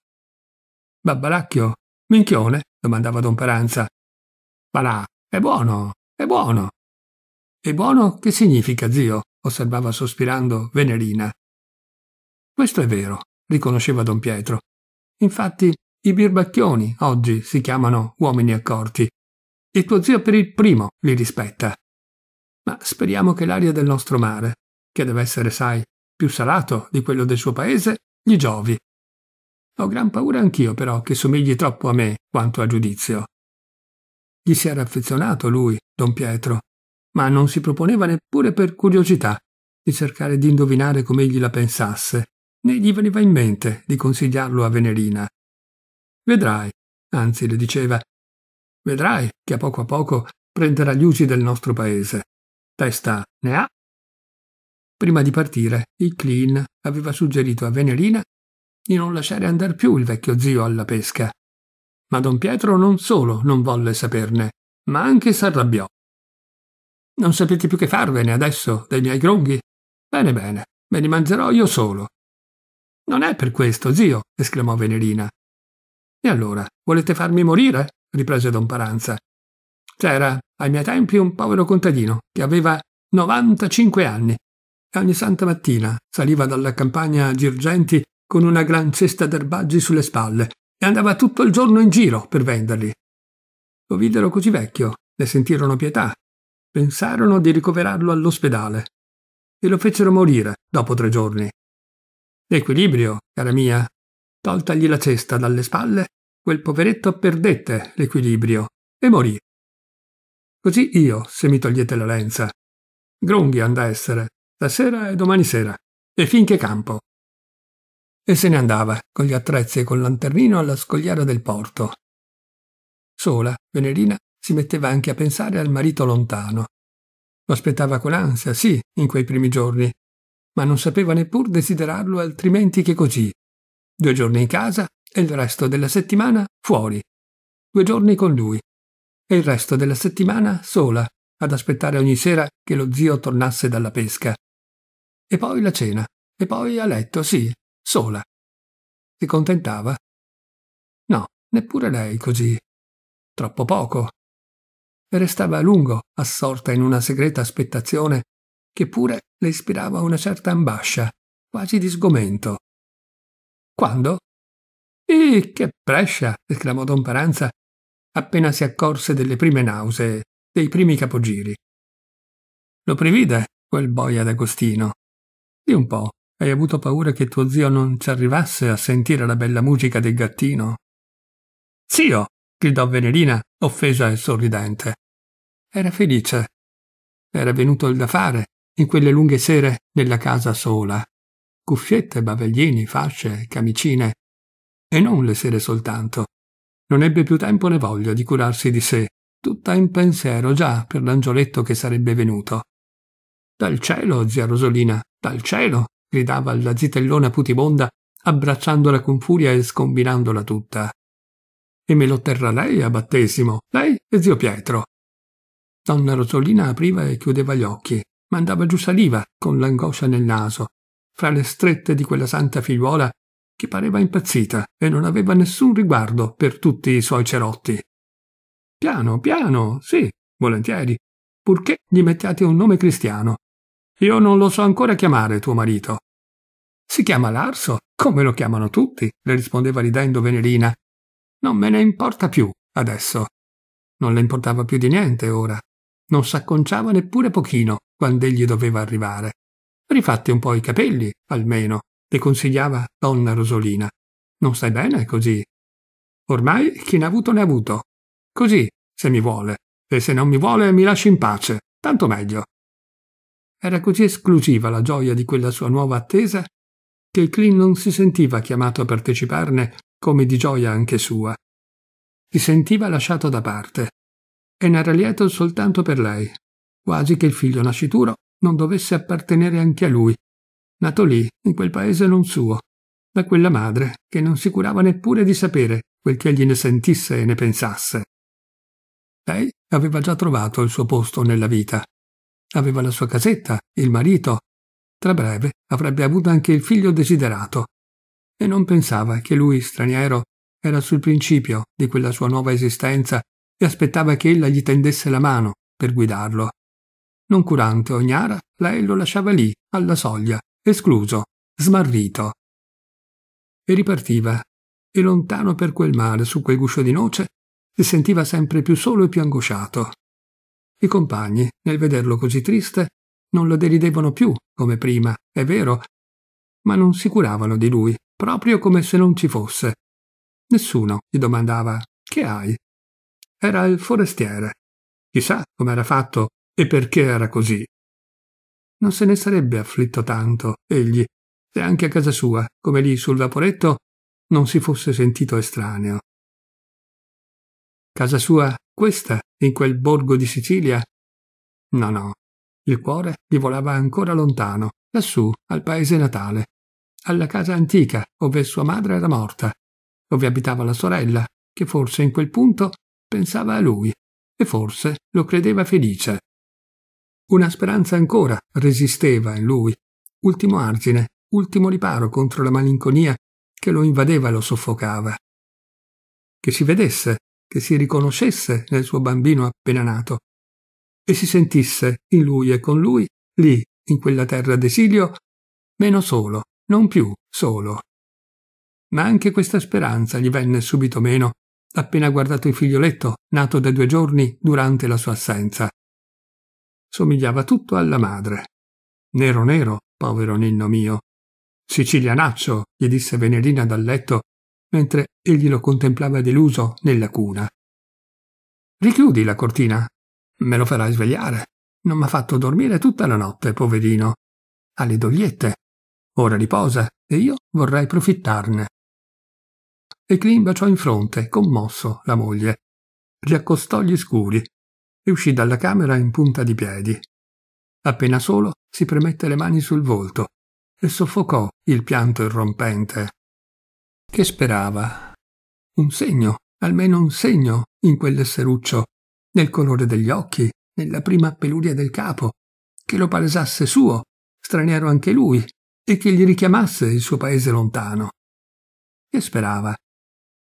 Babbalacchio, minchione? domandava don Paranza. Ma là, è buono, è buono. E buono che significa, zio? osservava sospirando Venerina. Questo è vero, riconosceva don Pietro. Infatti, i birbacchioni oggi si chiamano uomini accorti e tuo zio per il primo li rispetta. Ma speriamo che l'aria del nostro mare, che deve essere, sai, più salato di quello del suo paese, gli giovi. Ho gran paura anch'io, però, che somigli troppo a me quanto a giudizio. Gli si era affezionato lui, don Pietro, ma non si proponeva neppure per curiosità di cercare di indovinare come egli la pensasse, né gli veniva in mente di consigliarlo a Venerina. Vedrai, anzi le diceva, Vedrai che a poco a poco prenderà gli usi del nostro paese. Testa ne ha. Prima di partire, il Clean aveva suggerito a Venerina di non lasciare andare più il vecchio zio alla pesca. Ma don Pietro non solo non volle saperne, ma anche s'arrabbiò. Non sapete più che farvene adesso dei miei gronghi? Bene, bene, me li mangerò io solo. Non è per questo, zio, esclamò Venerina. E allora, volete farmi morire? riprese don Paranza. C'era ai miei tempi un povero contadino che aveva 95 anni e ogni santa mattina saliva dalla campagna a Girgenti con una gran cesta d'erbaggi sulle spalle e andava tutto il giorno in giro per venderli. Lo videro così vecchio, ne sentirono pietà, pensarono di ricoverarlo all'ospedale e lo fecero morire dopo tre giorni. Equilibrio, cara mia, toltagli la cesta dalle spalle quel poveretto perdette l'equilibrio e morì. Così io, se mi togliete la lenza. Grunghian da essere, stasera e domani sera, e finché campo. E se ne andava, con gli attrezzi e col lanternino alla scogliera del porto. Sola, Venerina si metteva anche a pensare al marito lontano. Lo aspettava con ansia, sì, in quei primi giorni, ma non sapeva neppur desiderarlo altrimenti che così. Due giorni in casa e il resto della settimana fuori. Due giorni con lui e il resto della settimana sola, ad aspettare ogni sera che lo zio tornasse dalla pesca. E poi la cena, e poi a letto, sì, sola. Si contentava? No, neppure lei così. Troppo poco. E restava a lungo assorta in una segreta aspettazione che pure le ispirava una certa ambascia, quasi di sgomento. Quando, e che prescia! esclamò don Paranza appena si accorse delle prime nausee, dei primi capogiri. Lo previde quel boia d'Agostino. Di un po', hai avuto paura che tuo zio non ci arrivasse a sentire la bella musica del gattino? Zio! gridò Venerina, offesa e sorridente. Era felice. Era venuto il da fare, in quelle lunghe sere, nella casa sola. Cuffiette, bavaglini, fasce, camicine, e non le sere soltanto. Non ebbe più tempo né voglia di curarsi di sé, tutta in pensiero già per l'angioletto che sarebbe venuto. Dal cielo, zia Rosolina, dal cielo! gridava la zitellona putibonda, abbracciandola con furia e scombinandola tutta. E me lo terrà lei a battesimo, lei e zio Pietro. Donna Rosolina apriva e chiudeva gli occhi, mandava giù saliva, con l'angoscia nel naso. Fra le strette di quella santa figliuola che pareva impazzita e non aveva nessun riguardo per tutti i suoi cerotti. Piano, piano, sì, volentieri, purché gli mettiate un nome cristiano. Io non lo so ancora chiamare tuo marito. Si chiama Larso, come lo chiamano tutti, le rispondeva ridendo Venerina. Non me ne importa più, adesso. Non le importava più di niente ora. Non s'acconciava neppure pochino quando egli doveva arrivare. Rifatti un po' i capelli, almeno, le consigliava donna Rosolina. Non stai bene così. Ormai chi n'ha avuto ne ha avuto. Così, se mi vuole, e se non mi vuole mi lasci in pace, tanto meglio. Era così esclusiva la gioia di quella sua nuova attesa che il Clin non si sentiva chiamato a parteciparne come di gioia anche sua. Si sentiva lasciato da parte e n'era lieto soltanto per lei, quasi che il figlio nascituro non dovesse appartenere anche a lui nato lì, in quel paese non suo, da quella madre che non si curava neppure di sapere quel che egli ne sentisse e ne pensasse. Lei aveva già trovato il suo posto nella vita. Aveva la sua casetta, il marito. Tra breve avrebbe avuto anche il figlio desiderato. E non pensava che lui, straniero, era sul principio di quella sua nuova esistenza e aspettava che ella gli tendesse la mano per guidarlo. Non curante o ignara, lei lo lasciava lì, alla soglia, escluso, smarrito. E ripartiva, e lontano per quel mare, su quel guscio di noce, si sentiva sempre più solo e più angosciato. I compagni, nel vederlo così triste, non lo deridevano più, come prima, è vero, ma non si curavano di lui, proprio come se non ci fosse. Nessuno gli domandava che hai? Era il forestiere. Chissà com'era fatto e perché era così non se ne sarebbe afflitto tanto, egli, se anche a casa sua, come lì sul vaporetto, non si fosse sentito estraneo. Casa sua, questa, in quel borgo di Sicilia? No, no. Il cuore gli volava ancora lontano, lassù, al paese natale, alla casa antica, ove sua madre era morta, ove abitava la sorella, che forse in quel punto pensava a lui e forse lo credeva felice. Una speranza ancora resisteva in lui, ultimo argine, ultimo riparo contro la malinconia che lo invadeva e lo soffocava. Che si vedesse, che si riconoscesse nel suo bambino appena nato e si sentisse in lui e con lui, lì, in quella terra d'esilio, meno solo, non più solo. Ma anche questa speranza gli venne subito meno appena guardato il figlioletto nato da due giorni durante la sua assenza somigliava tutto alla madre. Nero nero, povero ninno mio. Sicilianaccio, gli disse Venerina dal letto, mentre egli lo contemplava deluso nella cuna. Richiudi la cortina. Me lo farai svegliare. Non m'ha fatto dormire tutta la notte, poverino. Ha le dogliette. Ora riposa e io vorrei profittarne. E Clean baciò in fronte, commosso, la moglie. Riaccostò gli scuri e uscì dalla camera in punta di piedi. Appena solo si premette le mani sul volto e soffocò il pianto irrompente. Che sperava? Un segno, almeno un segno, in quell'esseruccio, nel colore degli occhi, nella prima peluria del capo, che lo palesasse suo, straniero anche lui, e che gli richiamasse il suo paese lontano. Che sperava?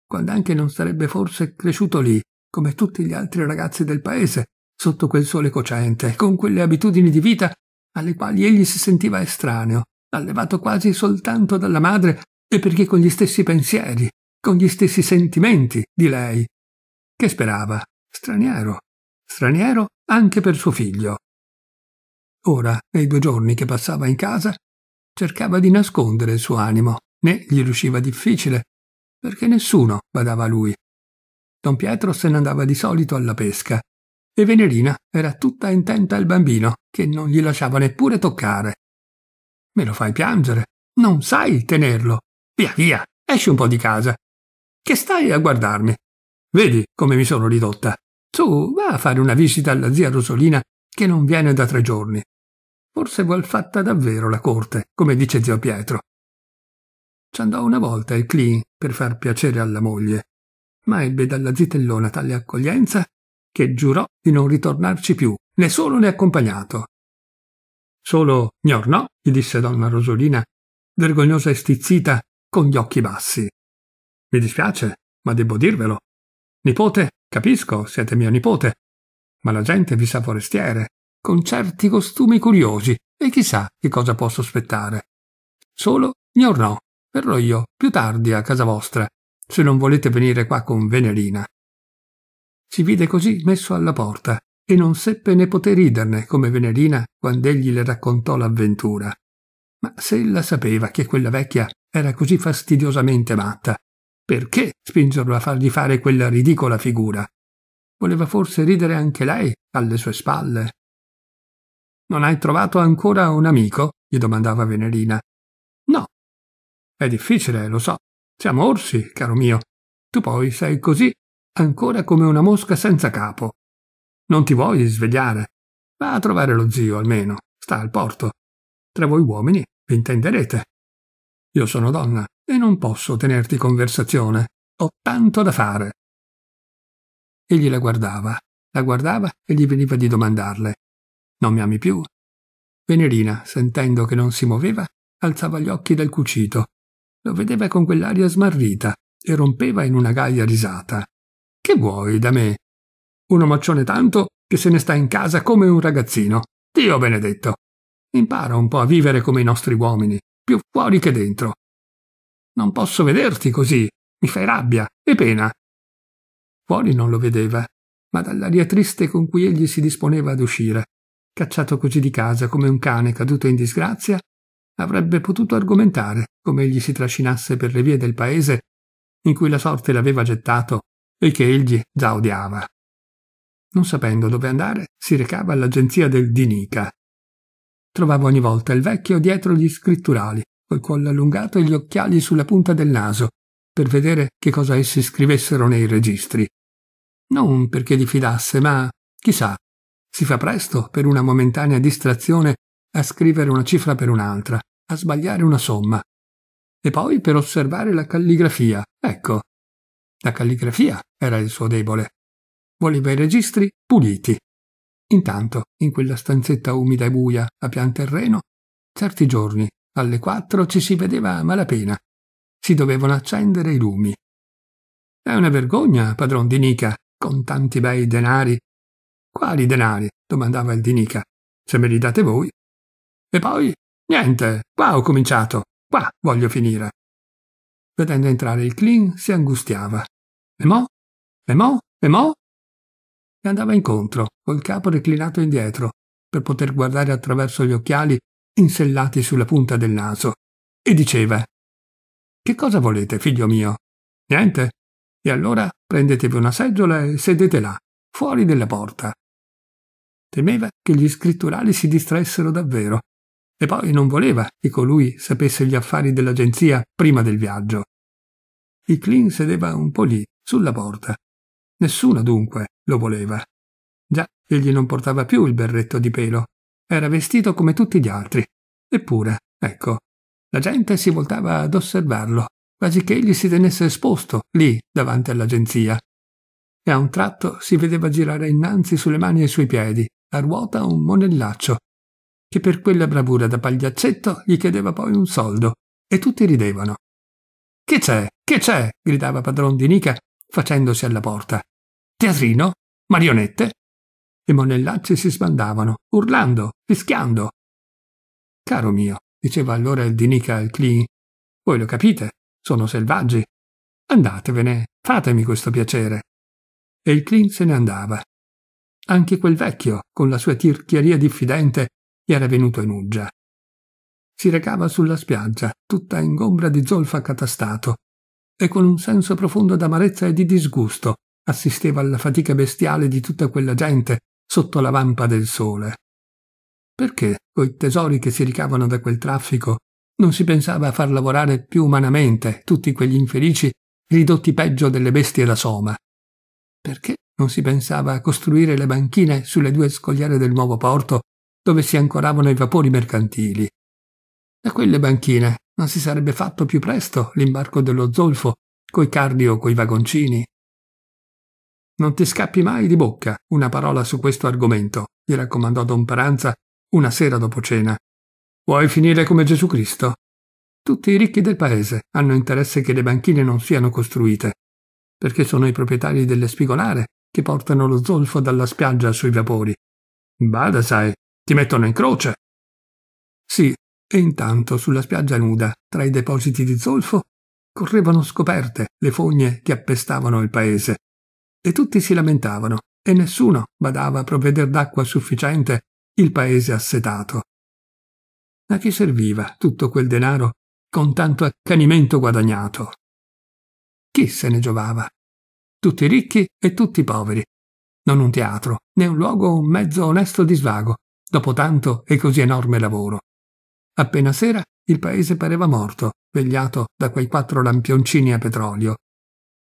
Quando anche non sarebbe forse cresciuto lì, come tutti gli altri ragazzi del paese, sotto quel sole cocente, con quelle abitudini di vita alle quali egli si sentiva estraneo, allevato quasi soltanto dalla madre e perché con gli stessi pensieri, con gli stessi sentimenti di lei. Che sperava? Straniero. Straniero anche per suo figlio. Ora, nei due giorni che passava in casa, cercava di nascondere il suo animo, né gli riusciva difficile, perché nessuno badava a lui. Don Pietro se ne andava di solito alla pesca e Venerina era tutta intenta al bambino, che non gli lasciava neppure toccare. Me lo fai piangere, non sai tenerlo. Via, via, esci un po' di casa. Che stai a guardarmi? Vedi come mi sono ridotta. Su, va a fare una visita alla zia Rosolina che non viene da tre giorni. Forse vuol fatta davvero la corte, come dice zio Pietro. Ci andò una volta il Clean per far piacere alla moglie, ma ebbe dalla zitellona tale accoglienza che giurò di non ritornarci più, né solo né accompagnato. Solo gnornò, gli disse donna Rosolina, vergognosa e stizzita, con gli occhi bassi. Mi dispiace, ma devo dirvelo. Nipote, capisco, siete mio nipote, ma la gente vi sa forestiere, con certi costumi curiosi, e chissà che cosa può sospettare. Solo gnornò, verrò io più tardi a casa vostra, se non volete venire qua con Venerina si vide così messo alla porta e non seppe né poté riderne come Venerina quando egli le raccontò l'avventura. Ma se ella sapeva che quella vecchia era così fastidiosamente matta, perché spingerlo a fargli fare quella ridicola figura? Voleva forse ridere anche lei alle sue spalle? Non hai trovato ancora un amico? gli domandava Venerina. No. È difficile, lo so. Siamo orsi, caro mio. Tu poi sei così ancora come una mosca senza capo. Non ti vuoi svegliare? Va a trovare lo zio, almeno. Sta al porto. Tra voi uomini vi intenderete. Io sono donna e non posso tenerti conversazione. Ho tanto da fare. Egli la guardava, la guardava e gli veniva di domandarle. Non mi ami più? Venerina, sentendo che non si muoveva, alzava gli occhi dal cucito. Lo vedeva con quell'aria smarrita e rompeva in una gaia risata. Che vuoi da me? Un omaccione tanto che se ne sta in casa come un ragazzino. Dio benedetto. Impara un po' a vivere come i nostri uomini, più fuori che dentro. Non posso vederti così. Mi fai rabbia e pena. Fuori non lo vedeva, ma dall'aria triste con cui egli si disponeva ad uscire, cacciato così di casa come un cane caduto in disgrazia, avrebbe potuto argomentare come egli si trascinasse per le vie del paese in cui la sorte l'aveva gettato e che egli già odiava. Non sapendo dove andare, si recava all'agenzia del Dinica. Trovava ogni volta il vecchio dietro gli scritturali, col collo allungato e gli occhiali sulla punta del naso, per vedere che cosa essi scrivessero nei registri. Non perché fidasse, ma chissà, si fa presto per una momentanea distrazione a scrivere una cifra per un'altra, a sbagliare una somma. E poi per osservare la calligrafia, ecco, la calligrafia era il suo debole. Voleva i registri puliti. Intanto, in quella stanzetta umida e buia a pian terreno, certi giorni, alle quattro, ci si vedeva a malapena. Si dovevano accendere i lumi. È una vergogna, padron di Nica, con tanti bei denari. Quali denari? domandava il di Nica. Se me li date voi. E poi? Niente, qua ho cominciato, qua voglio finire. Vedendo entrare il Clean si angustiava. Memò? Memò? Memò? E andava incontro, col capo reclinato indietro, per poter guardare attraverso gli occhiali insellati sulla punta del naso, e diceva Che cosa volete, figlio mio? Niente. E allora prendetevi una seggiola e sedete là, fuori della porta. Temeva che gli scritturali si distraessero davvero e poi non voleva che colui sapesse gli affari dell'agenzia prima del viaggio. Il Clean sedeva un po' lì, sulla porta. Nessuno dunque lo voleva. Già, egli non portava più il berretto di pelo. Era vestito come tutti gli altri. Eppure, ecco, la gente si voltava ad osservarlo, quasi che egli si tenesse esposto lì davanti all'agenzia. E a un tratto si vedeva girare innanzi sulle mani e sui piedi, a ruota un monellaccio, che per quella bravura da pagliaccetto gli chiedeva poi un soldo, e tutti ridevano. Che c'è? Che c'è? gridava padron di Nica, facendosi alla porta. Teatrino? Marionette? I monellacci si sbandavano, urlando, fischiando. Caro mio, diceva allora il di Nica al Clean, voi lo capite, sono selvaggi. Andatevene, fatemi questo piacere. E il Clean se ne andava. Anche quel vecchio, con la sua tirchieria diffidente, gli era venuto in uggia. Si recava sulla spiaggia, tutta ingombra di zolfo accatastato, e con un senso profondo d'amarezza e di disgusto assisteva alla fatica bestiale di tutta quella gente sotto la vampa del sole. Perché, coi tesori che si ricavano da quel traffico, non si pensava a far lavorare più umanamente tutti quegli infelici ridotti peggio delle bestie da soma? Perché non si pensava a costruire le banchine sulle due scogliere del nuovo porto dove si ancoravano i vapori mercantili. Da quelle banchine non si sarebbe fatto più presto l'imbarco dello zolfo, coi carri o coi vagoncini? Non ti scappi mai di bocca una parola su questo argomento, gli raccomandò Don Paranza una sera dopo cena. Vuoi finire come Gesù Cristo? Tutti i ricchi del paese hanno interesse che le banchine non siano costruite, perché sono i proprietari delle spigolare che portano lo zolfo dalla spiaggia sui vapori. Bada, sai, ti mettono in croce. Sì, e intanto sulla spiaggia nuda, tra i depositi di zolfo, correvano scoperte le fogne che appestavano il paese. E tutti si lamentavano, e nessuno badava a provvedere d'acqua sufficiente il paese assetato. A chi serviva tutto quel denaro con tanto accanimento guadagnato? Chi se ne giovava? Tutti ricchi e tutti poveri. Non un teatro, né un luogo o un mezzo onesto di svago, dopo tanto e così enorme lavoro. Appena sera il paese pareva morto, vegliato da quei quattro lampioncini a petrolio.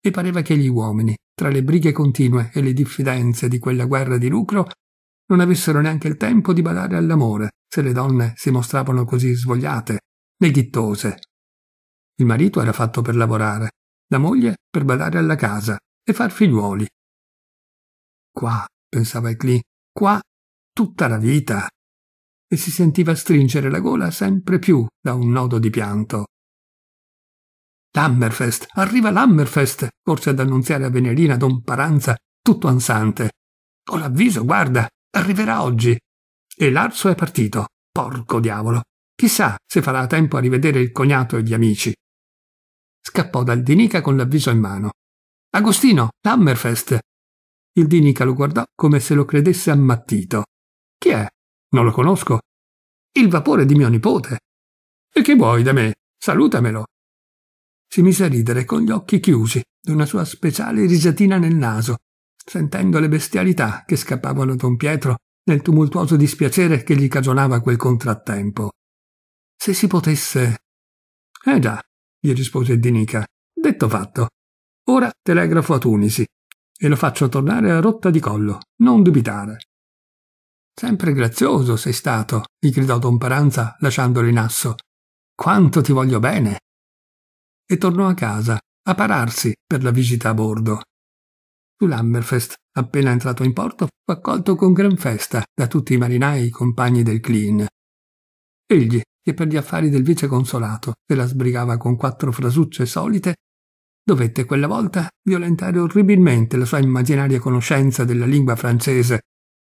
E pareva che gli uomini, tra le brighe continue e le diffidenze di quella guerra di lucro, non avessero neanche il tempo di badare all'amore, se le donne si mostravano così svogliate, neghittose. Il marito era fatto per lavorare, la moglie per badare alla casa e far figliuoli. Qua, pensava Eclì, qua tutta la vita e si sentiva stringere la gola sempre più da un nodo di pianto. L'Hammerfest, arriva l'Hammerfest, corse ad annunziare a Venerina don Paranza, tutto ansante. Ho l'avviso, guarda, arriverà oggi. E l'arso è partito. Porco diavolo. Chissà se farà a tempo a rivedere il cognato e gli amici. Scappò dal Dinica con l'avviso in mano. Agostino, l'Hammerfest. Il Dinica lo guardò come se lo credesse ammattito. Chi è? Non lo conosco. Il vapore di mio nipote. E che vuoi da me? Salutamelo. Si mise a ridere con gli occhi chiusi, d'una sua speciale risatina nel naso, sentendo le bestialità che scappavano a Don Pietro nel tumultuoso dispiacere che gli cagionava quel contrattempo. Se si potesse. Eh già, gli rispose Dinica. Detto fatto. Ora telegrafo a Tunisi e lo faccio tornare a rotta di collo, non dubitare. Sempre grazioso sei stato, gli gridò Don Paranza lasciandolo in asso. Quanto ti voglio bene! E tornò a casa, a pararsi per la visita a bordo. Sull'Hammerfest, appena entrato in porto, fu accolto con gran festa da tutti i marinai e i compagni del Clean. Egli, che per gli affari del viceconsolato se la sbrigava con quattro frasucce solite, dovette quella volta violentare orribilmente la sua immaginaria conoscenza della lingua francese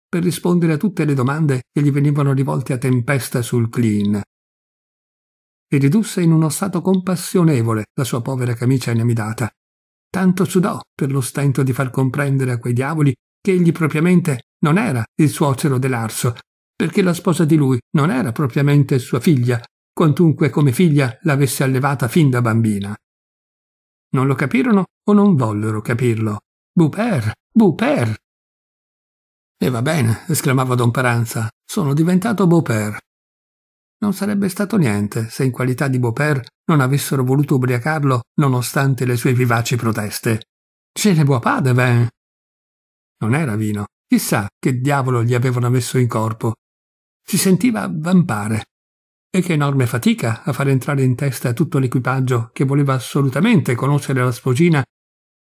per rispondere a tutte le domande che gli venivano rivolte a tempesta sul clean. E ridusse in uno stato compassionevole la sua povera camicia inamidata. Tanto sudò per lo stento di far comprendere a quei diavoli che egli propriamente non era il suocero dell'arso, perché la sposa di lui non era propriamente sua figlia, quantunque come figlia l'avesse allevata fin da bambina. Non lo capirono o non vollero capirlo. Buper, Buper, e va bene, esclamava Don Peranza, sono diventato Beaupère. Non sarebbe stato niente se in qualità di Beaupère non avessero voluto ubriacarlo nonostante le sue vivaci proteste. Ce ne bois pas de vin! Non era vino. Chissà che diavolo gli avevano messo in corpo. Si sentiva vampare. E che enorme fatica a far entrare in testa tutto l'equipaggio che voleva assolutamente conoscere la spogina,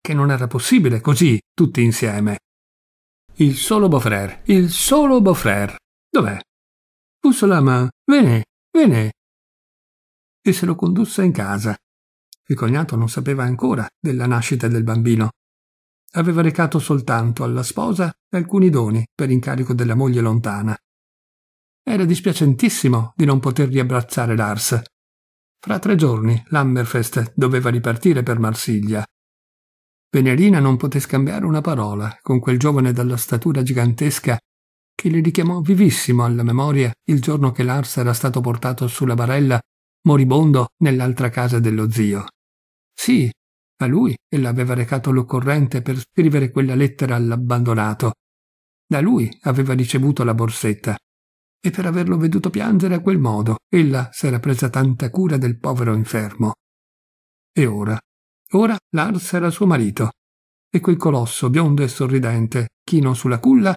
che non era possibile così, tutti insieme. Il solo beau-frère, il solo beau-frère. Dov'è? Puso la mano. Vene, vene. E se lo condusse in casa. Il cognato non sapeva ancora della nascita del bambino. Aveva recato soltanto alla sposa alcuni doni per incarico della moglie lontana. Era dispiacentissimo di non poter riabbracciare Lars. Fra tre giorni l'Hammerfest doveva ripartire per Marsiglia Venerina non poté scambiare una parola con quel giovane dalla statura gigantesca che le richiamò vivissimo alla memoria il giorno che Lars era stato portato sulla barella moribondo nell'altra casa dello zio. Sì, a lui ella aveva recato l'occorrente per scrivere quella lettera all'abbandonato. Da lui aveva ricevuto la borsetta. E per averlo veduto piangere a quel modo, ella s'era presa tanta cura del povero infermo. E ora Ora Lars era suo marito e quel colosso biondo e sorridente, chino sulla culla,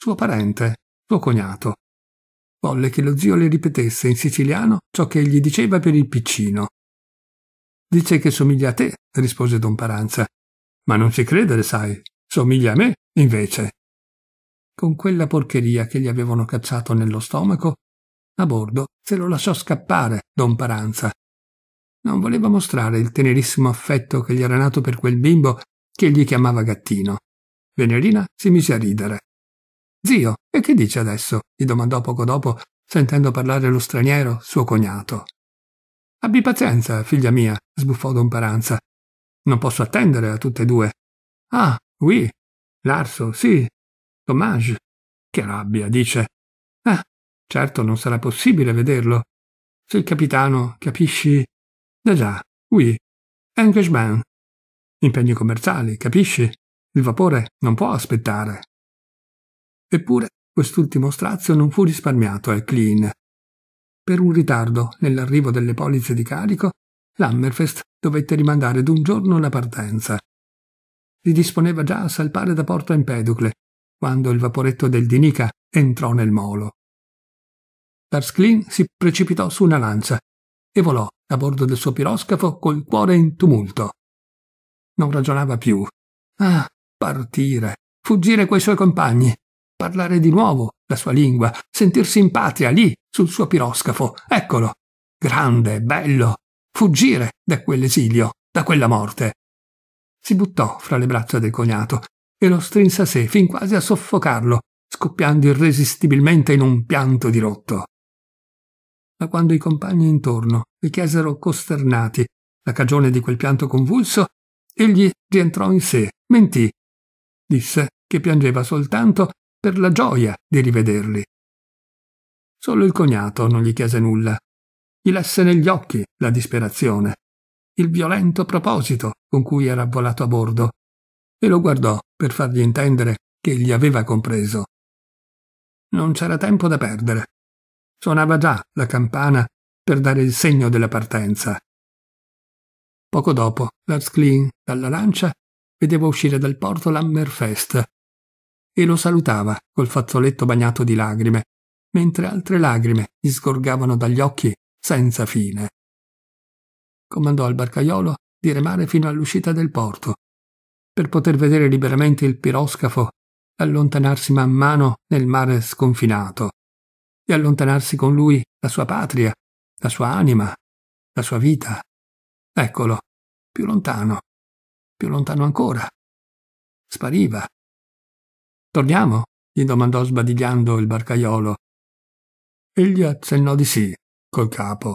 suo parente, suo cognato. Volle che lo zio le ripetesse in siciliano ciò che gli diceva per il piccino. Dice che somiglia a te, rispose don Paranza. Ma non ci credere, sai, somiglia a me, invece. Con quella porcheria che gli avevano cacciato nello stomaco, a bordo se lo lasciò scappare don Paranza, non voleva mostrare il tenerissimo affetto che gli era nato per quel bimbo che gli chiamava gattino. Venerina si mise a ridere. Zio, e che dice adesso? gli domandò poco dopo, sentendo parlare lo straniero, suo cognato. Abbi pazienza, figlia mia, sbuffò Don Paranza. Non posso attendere a tutte e due. Ah, oui, Larso, sì, Dommage. Che rabbia, dice. Ah, certo non sarà possibile vederlo. Se il capitano, capisci, da già, oui, engagement. Impegni commerciali, capisci? Il vapore non può aspettare. Eppure, quest'ultimo strazio non fu risparmiato a Clean. Per un ritardo nell'arrivo delle polizze di carico, l'Hammerfest dovette rimandare d'un giorno la partenza. Si disponeva già a salpare da Porto Empedocle, quando il vaporetto del Dinica entrò nel molo. Lars Clean si precipitò su una lancia e volò a bordo del suo piroscafo col cuore in tumulto. Non ragionava più. Ah, partire, fuggire coi suoi compagni, parlare di nuovo la sua lingua, sentirsi in patria lì, sul suo piroscafo, eccolo, grande, bello, fuggire da quell'esilio, da quella morte. Si buttò fra le braccia del cognato e lo strinse a sé fin quasi a soffocarlo, scoppiando irresistibilmente in un pianto dirotto ma quando i compagni intorno vi chiesero costernati la cagione di quel pianto convulso, egli rientrò in sé, mentì, disse che piangeva soltanto per la gioia di rivederli. Solo il cognato non gli chiese nulla. Gli lesse negli occhi la disperazione, il violento proposito con cui era volato a bordo, e lo guardò per fargli intendere che gli aveva compreso. Non c'era tempo da perdere. Suonava già la campana per dare il segno della partenza. Poco dopo, Lars Klein, dalla lancia, vedeva uscire dal porto l'Hammerfest e lo salutava col fazzoletto bagnato di lagrime, mentre altre lagrime gli sgorgavano dagli occhi senza fine. Comandò al barcaiolo di remare fino all'uscita del porto, per poter vedere liberamente il piroscafo allontanarsi man mano nel mare sconfinato di allontanarsi con lui la sua patria, la sua anima, la sua vita. Eccolo, più lontano, più lontano ancora. Spariva. Torniamo? gli domandò sbadigliando il barcaiolo. Egli accennò di sì, col capo.